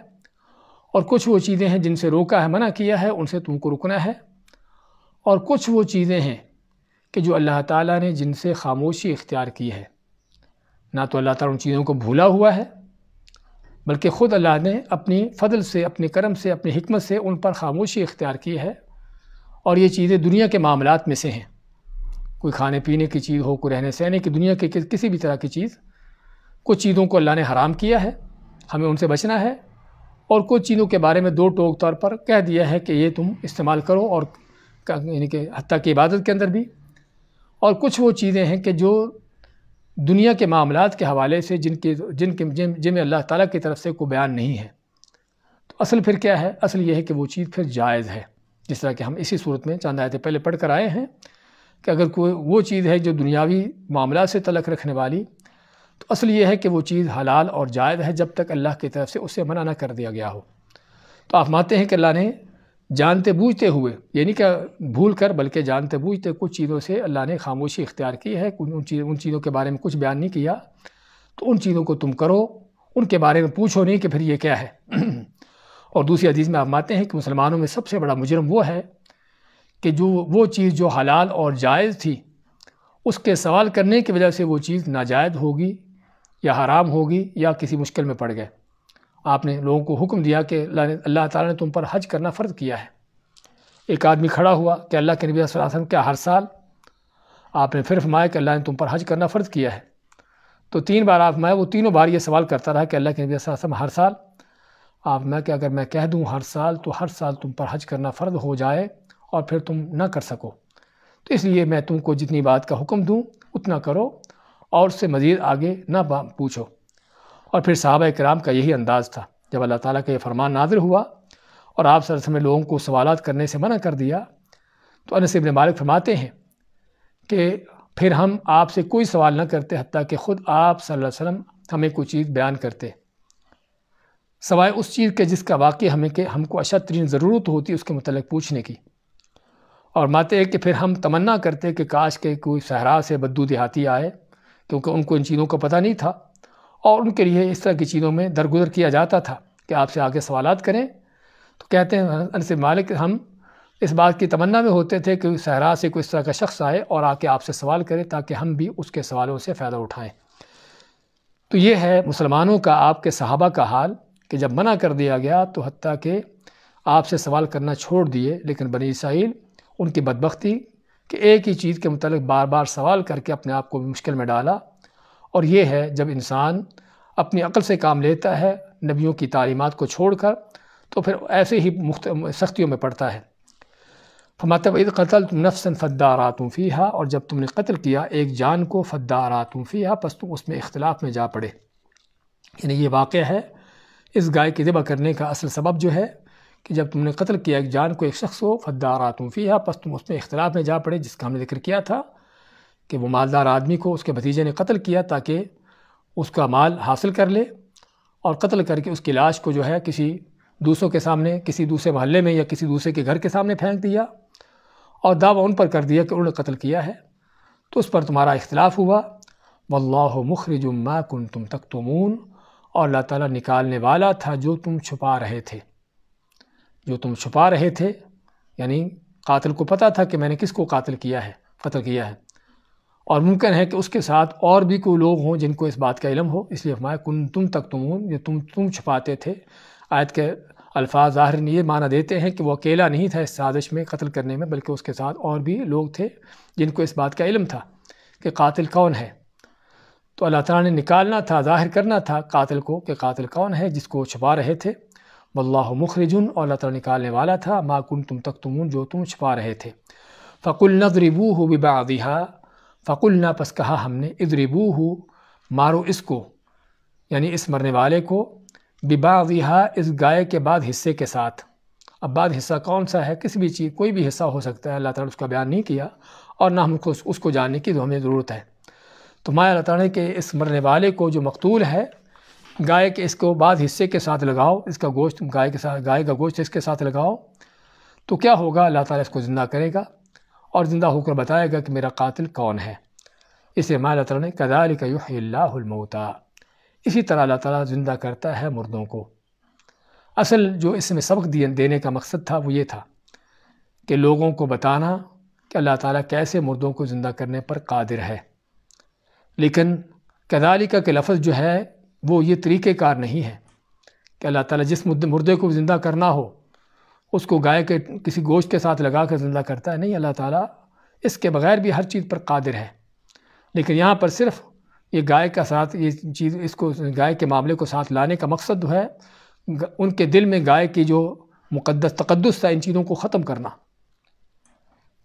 और कुछ वो चीज़ें हैं जिनसे रोका है मना किया है उनसे तुमको रुकना है और कुछ वो चीज़ें हैं कि जो अल्लाह ताला ने जिनसे खामोशी इख्तियार की है ना तो अल्लाह ताला उन चीज़ों को भूला हुआ है बल्कि ख़ुद अल्लाह ने अपनी फ़दल से अपने करम से अपनी हमत से उन पर खामोशी इख्तियार की है और ये चीज़ें दुनिया के मामलों में से हैं कोई खाने पीने की चीज़ हो कोई रहने सहने की दुनिया की किसी भी तरह की चीज़ कुछ चीज़ों को अल्लाह ने हराम किया है हमें उनसे बचना है और कुछ चीज़ों के बारे में दो टोक तौर पर कह दिया है कि ये तुम इस्तेमाल करो और यानी कि हती की इबादत के अंदर भी और कुछ वो चीज़ें हैं कि जो दुनिया के मामला के हवाले से जिनके जिनके जिन जिनमें अल्लाह ताला की तरफ से कोई बयान नहीं है तो असल फिर क्या है असल ये है कि वो चीज़ फिर जायज़ है जिस तरह कि हम इसी सूरत में चंद थे पहले पढ़ कर आए हैं कि अगर कोई वो चीज़ है जो दुनियावी मामला से तलक रखने वाली तो असल ये है कि वो चीज़ हलाल और जायज़ है जब तक अल्लाह की तरफ से उसे मना ना कर दिया गया हो तो आप मानते हैं कि अल्लाह ने जानते बूझते हुए यानी कि भूल कर बल्कि जानते बूझते कुछ चीज़ों से अल्लाह ने खामोशी इख्तियार की है उन चीज़ उन चीज़ों के बारे में कुछ बयान नहीं किया तो उन चीज़ों को तुम करो उनके बारे में पूछो नहीं कि फिर ये क्या है और दूसरी अजीज़ में आप मानते हैं कि मुसलमानों में सबसे बड़ा मुजरम वो है कि जो वो चीज़ जो हलाल और जायज़ थी उसके सवाल करने की वजह से वो चीज़ नाजायज़ होगी या हराम होगी या किसी मुश्किल में पड़ गए आपने लोगों को हुक्म दिया कि अल्लाह ताला ने तुम पर हज करना फ़र्ज़ किया है एक आदमी खड़ा हुआ कि अल्लाह के नबी वसल्लम क्या हर साल आपने फिर फरमाया कि अल्लाह ने तुम पर हज करना फ़र्ज़ किया है तो तीन बार आप मैं वो तीनों बार ये सवाल करता रहा कि अल्लाह के नबी वसल्लम हर साल आप मैं कि अगर मैं कह दूँ हर साल तो हर साल तुम पर हज करना फ़र्ज हो जाए और फिर तुम ना कर सको तो इसलिए मैं तुमको जितनी बात का हुक्म दूँ उतना करो और उससे मज़ीद आगे ना पूछो और फिर साहब कराम का यही अंदाज़ था जब अल्लाह ताली का यह फरमान नाजिल हुआ और आप सर में लोगों को सवाल करने से मना कर दिया तो अनस मालिक फरमाते हैं कि फिर हम आपसे कोई सवाल न करते हती कि ख़ुद आप वसल्लम हमें कोई चीज़ बयान करते सवाए उस चीज़ के जिसका वाक़ हमें के हमको अशद तरीन ज़रूरत होती उसके मतलब पूछने की और माते है कि फिर हम तमन्ना करते कि काश के कोई सहरा से बद्दू देहाती आए क्योंकि उनको इन चीज़ों का पता नहीं था और उनके लिए इस तरह की चीज़ों में दरगुजर किया जाता था कि आपसे आगे सवाल करें तो कहते हैं अनस मालिक हम इस बात की तमन्ना में होते थे कि सहरा से कोई इस तरह का शख्स आए और आके आपसे सवाल करे ताकि हम भी उसके सवालों से फ़ायदा उठाएँ तो ये है मुसलमानों का आपके सहाबा का हाल कि जब मना कर दिया गया तो हती के आपसे सवाल करना छोड़ दिए लेकिन बनी इसराइल उनकी बदबख्ती कि एक ही चीज़ के मतलब बार बार सवाल करके अपने आप को मुश्किल में डाला और ये है जब इंसान अपनी अकल से काम लेता है नबियों की तालीमत को छोड़ कर तो फिर ऐसे ही मुख्त सख्तियों में पड़ता है फमातब ईद कतल तुम नफसन फी फ़ीहा और जब तुमने कत्ल किया एक जान को फी फ़ीहा बस तुम उसमें इख्तलाफ में जा पड़े यानी ये वाक़ है इस गाय की दबा करने का असल सबब जो है कि जब तुमने कत्ल किया एक जान को एक शख्स को फदारा तुम फ़ी है बस तुम उसमें इख्तलाफ में जा पड़े जिसका हमने जिक्र किया था कि वो मालदार आदमी को उसके भतीजे ने कत्ल किया ताकि उसका माल हासिल कर ले और कत्ल करके उसकी लाश को जो है किसी दूसरों के सामने किसी दूसरे मोहल्ले में या किसी दूसरे के घर के सामने फेंक दिया और दावा उन पर कर दिया कि उन्होंने कत्ल किया है तो उस पर तुम्हारा इख्तलाफ हुआ वल्लाह मखरजुम्मा कुन तुम तक तुमून और अल्लाह ताली निकालने वाला था जो तुम छुपा रहे थे जो तुम छुपा रहे थे यानी कातिल को पता था कि मैंने किसको कातिल किया है कत्ल किया है और मुमकिन है कि उसके साथ और भी कोई लोग हों जिनको इस बात का इलम हो इसलिए हमारे कुन तुम तक तुम जो तुम तुम छुपाते थे आयत के अल्फाज ज़ाहिर ये माना देते हैं कि वो अकेला नहीं था इस साजिश में कत्ल करने में बल्कि उसके साथ और भी लोग थे जिनको इस बात का इलम था कि कातिल कौन है तो अल्लाह ताली ने निकालना था ज़ाहिर करना था कातिल को कि कातिल कौन है जिसको छुपा रहे थे वल्लाह मुखरिजुन और अल्लाह ताला निकालने वाला था माकुन तुम तक तुम जो तुम छुपा रहे थे फ़कुल नदरिबू हो बिबादिहा फ़कुल ना पस कहा हमने इदरिबू हो मारो इसको यानी इस मरने वाले को बिबादिहा इस गाय के बाद हिस्से के साथ अब बाद हिस्सा कौन सा है किसी भी चीज़ कोई भी हिस्सा हो सकता है अल्लाह ताला उसका बयान नहीं किया और ना हमको उसको जानने की तो हमें ज़रूरत है तो माया अल्लाह ताला के इस मरने वाले को जो मकतूल है गाय के इसको बाद हिस्से के साथ लगाओ इसका गोश्त गाय के साथ गाय का गोश्त इसके साथ लगाओ तो क्या होगा अल्लाह ताला इसको ज़िंदा करेगा और ज़िंदा होकर बताएगा कि मेरा कातिल कौन है इसे अल्लाह तला ने कदाल कयूल्लामोता इसी तरह अल्लाह ताला ज़िंदा करता है मुर्दों को असल जो इसमें सबक देने का मकसद था वो ये था कि लोगों को बताना कि अल्लाह ताला कैसे मुर्दों को ज़िंदा करने पर कादिर है लेकिन कदालिका के लफ्ज़ जो है वो ये तरीक़ेकार नहीं है कि अल्लाह ताला जिस मुद्दे मुर्दे को ज़िंदा करना हो उसको गाय के किसी गोश्त के साथ लगा कर ज़िंदा करता है नहीं अल्लाह ताला इसके बग़ैर भी हर चीज़ पर कादिर है लेकिन यहाँ पर सिर्फ ये गाय का साथ ये चीज़ इसको गाय के मामले को साथ लाने का मकसद है उनके दिल में गाय की जो मुक़दस तकदस था इन चीज़ों को ख़त्म करना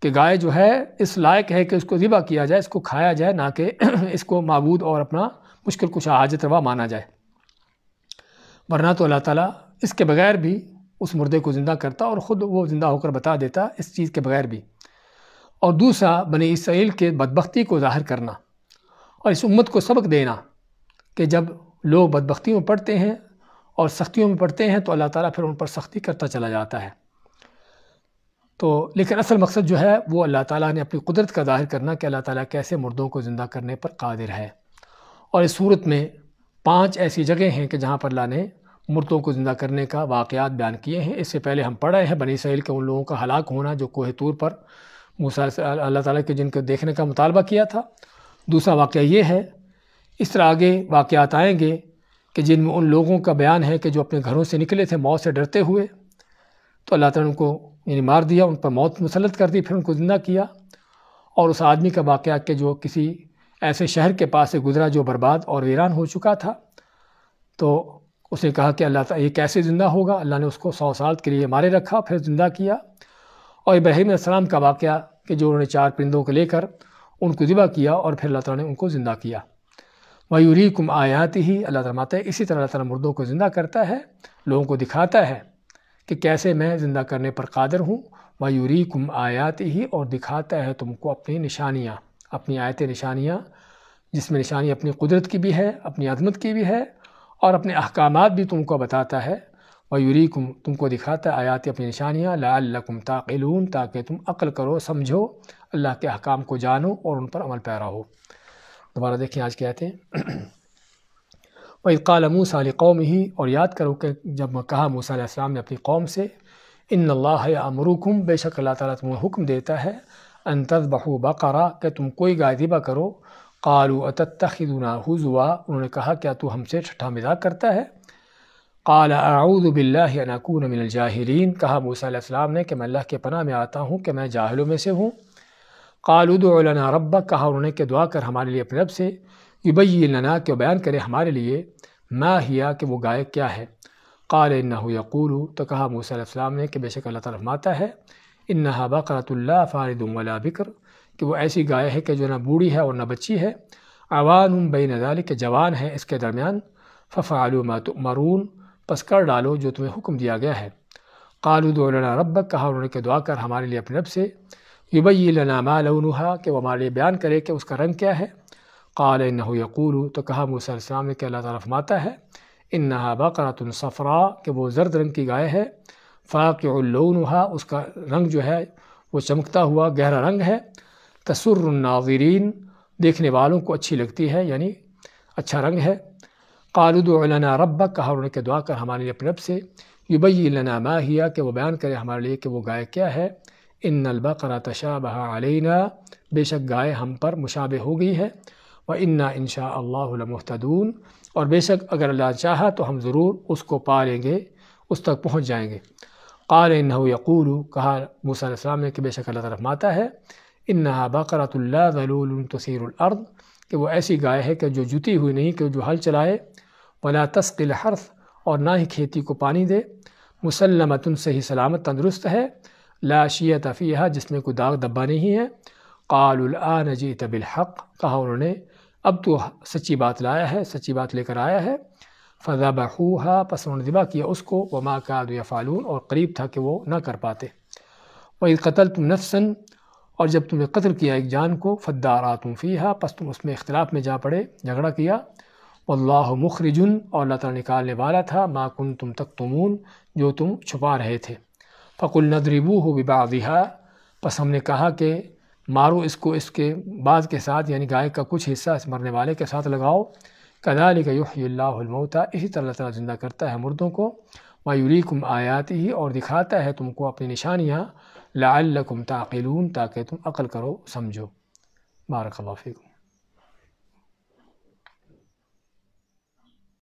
कि गाय जो है इस लायक है कि उसको ज़िबा किया जाए इसको खाया जाए ना कि इसको मबूद और अपना मुश्किल कुछ हाजत रवा माना जाए वरना तो अल्लाह ताला इसके बगैर भी उस मुर्दे को ज़िंदा करता और ख़ुद वो ज़िंदा होकर बता देता इस चीज़ के बगैर भी और दूसरा बने इसराइल के बदबख्ती को ज़ाहिर करना और इस उम्मत को सबक देना कि जब लोग बदबख्ती में पढ़ते हैं और सख्तियों में पढ़ते हैं तो अल्लाह ताला फिर उन पर सख्ती करता चला जाता है तो लेकिन असल मकसद जो है वो अल्लाह ताला ने अपनी कुदरत का ज़ाहिर करना कि अल्लाह ताला कैसे मुर्दों को ज़िंदा करने पर कादिर है और इस सूरत में पांच ऐसी जगह हैं कि जहाँ पर अल्लाह ने मुर्दों को ज़िंदा करने का वाक़ात बयान किए हैं इससे पहले हम पढ़ रहे हैं बनी सहेल के उन लोगों का हलाक होना जो कोहे तूर पर मूसा अल्लाह ताला के जिनको देखने का मुतालबा किया था दूसरा वाक़ ये है इस तरह आगे वाक़ात आएँगे कि जिनमें उन लोगों का बयान है कि जो अपने घरों से निकले थे मौत से डरते हुए तो अल्लाह ताला उनको यानी मार दिया उन पर मौत मुसलत कर दी फिर उनको ज़िंदा किया और उस आदमी का वाक़ कि जो किसी ऐसे शहर के पास से गुज़रा जो बर्बाद और वीरान हो चुका था तो उसने कहा कि अल्लाह ये कैसे ज़िंदा होगा अल्लाह ने उसको सौ साल के लिए मारे रखा फिर ज़िंदा किया और इब्राहिम असलम का वाक़ कि जो उन्होंने चार परिंदों को लेकर उनको ज़िबा किया और फिर अल्लाह ने उनको ज़िंदा किया मयूरी कुम आयात ही अल्लाह तरमाता है इसी तरह अल्लाह ताला मुर्दों को ज़िंदा करता है लोगों को दिखाता है कि कैसे मैं ज़िंदा करने पर कादर हूँ मयूरी कुम आयात ही और दिखाता है तुमको अपनी निशानियाँ अपनी आयत निशानियाँ जिसमें निशानी अपनी कुदरत की भी है अपनी अदमत की भी है और अपने अहकाम भी तुमको बताता है और यूरीकुम तुमको दिखाता है आयात अपनी निशानियाँ लाकुम ताकिलून ताकि तुम अक्ल करो समझो अल्लाह के अहकाम को जानो और उन पर अमल पैरा हो दोबारा देखें आज कहते हैं वकाल मूसा कौम ही और याद करो कि जब कहा मूसा ने अपनी कौम से इन अल्लाह अमरुकुम बेशक अल्लाह तुम्हें हुक्म देता है अन बहू बकरा कि तुम कोई गाय ज़िबा करो कालू अतखना हुजुआ उन्होंने कहा क्या तू हमसे ठठा मजाक करता है काल आऊदबिल्लाकून मिनजाहरीन कहा मूसा ने कि मैं अल्लाह के पना में आता हूँ कि मैं जाहलों में से हूँ कालुदना रब्बा कहा उन्होंने कि दुआ कर हमारे लिए अपने रब से युबैना के बयान करे हमारे लिए मा हिया कि वो गायक क्या है काल नहू यकूलू तो कहा मूसा ने कि बेशक अल्लाह तरफ माता है इन नहा फ़ारद फ़ारदुमला बिक्र कि वो ऐसी गाय है कि जो ना बूढ़ी है और ना बच्ची है आवान बई नज़ाल के जवान है इसके दरमियान फ़फ़ालू मरून पस कर डालो जो तुम्हें हुक्म दिया गया है कालू दौलना रब्बक कहा उन्होंने के दुआ कर हमारे लिए अपने रब से युबई लना मालूनहा कि वो हमारे लिए बयान करे कि उसका रंग क्या है काल नहू तो कहा मूसम ने कि अल्लाह तरफ माता है इन नहा सफ़रा कि वो जर्द रंग की गाय है फ़ाक़लून हुआ उसका रंग जो है वो चमकता हुआ गहरा रंग है तसुरनाजरीन देखने वालों को अच्छी लगती है यानी अच्छा रंग है कालुदना रब्बा कहा उन्होंने के दुआ कर हमारे लिए अपने रब से युबई माहिया के वो बयान करें हमारे लिए कि वो गाय क्या है इन नलबा करा तशा बहा बेशक गाय हम पर मुशाबे हो गई है व इन्ना इनशा अल्लाहमतदून और बेशक अगर अल्लाह चाहा तो हम ज़रूर उसको पा लेंगे उस तक पहुँच जाएँगे क़ाल यकूल कहा मूसा अलैहिस्सलाम ने कि बेशक अल्लाह तरफ माता है इन्ना बकरतुल्ला ज़लूल तसीरअर्द कि वो ऐसी गाय है कि जो जुती हुई नहीं कि जो हल चलाए वला तस्किल हर्फ और ना ही खेती को पानी दे मुसलमतन सही सलामत तंदुरुस्त है लाशिया तफ़ीहा जिसमें कोई दाग धब्बा नहीं है कालआन जी तबिल हक़ कहा उन्होंने अब तो सच्ची बात लाया है सच्ची बात लेकर आया है फ़जा हा पस उन्होंने दिबा किया उसको व माँ का या फ़ालून और करीब था कि वो ना कर पाते वही कतल तुम नफसन और जब तुमने कत्ल किया एक जान को फद्दारा तुम फ़ीहा पस तुम उसमें इख्तलाफ में जा पड़े झगड़ा किया वल्लाह मुखरजुन और अल्लाह ताला निकालने वाला था माँ कुन तुम तक तुमून जो तुम छुपा रहे थे फ़कुल नदरीबू हो बिबादिहा बस हमने कहा कि मारो इसको इसके बाद के साथ यानी गाय का कुछ हिस्सा इस मरने वाले के साथ लगाओ कदाल का युहमौता इसी तरह तरह ज़िंदा करता है मुर्दों को मायूरीकुम आयाती ही और दिखाता है तुमको अपनी निशानियाँ लाकुम ताकिलून ताकि तुम अकल करो समझो बारक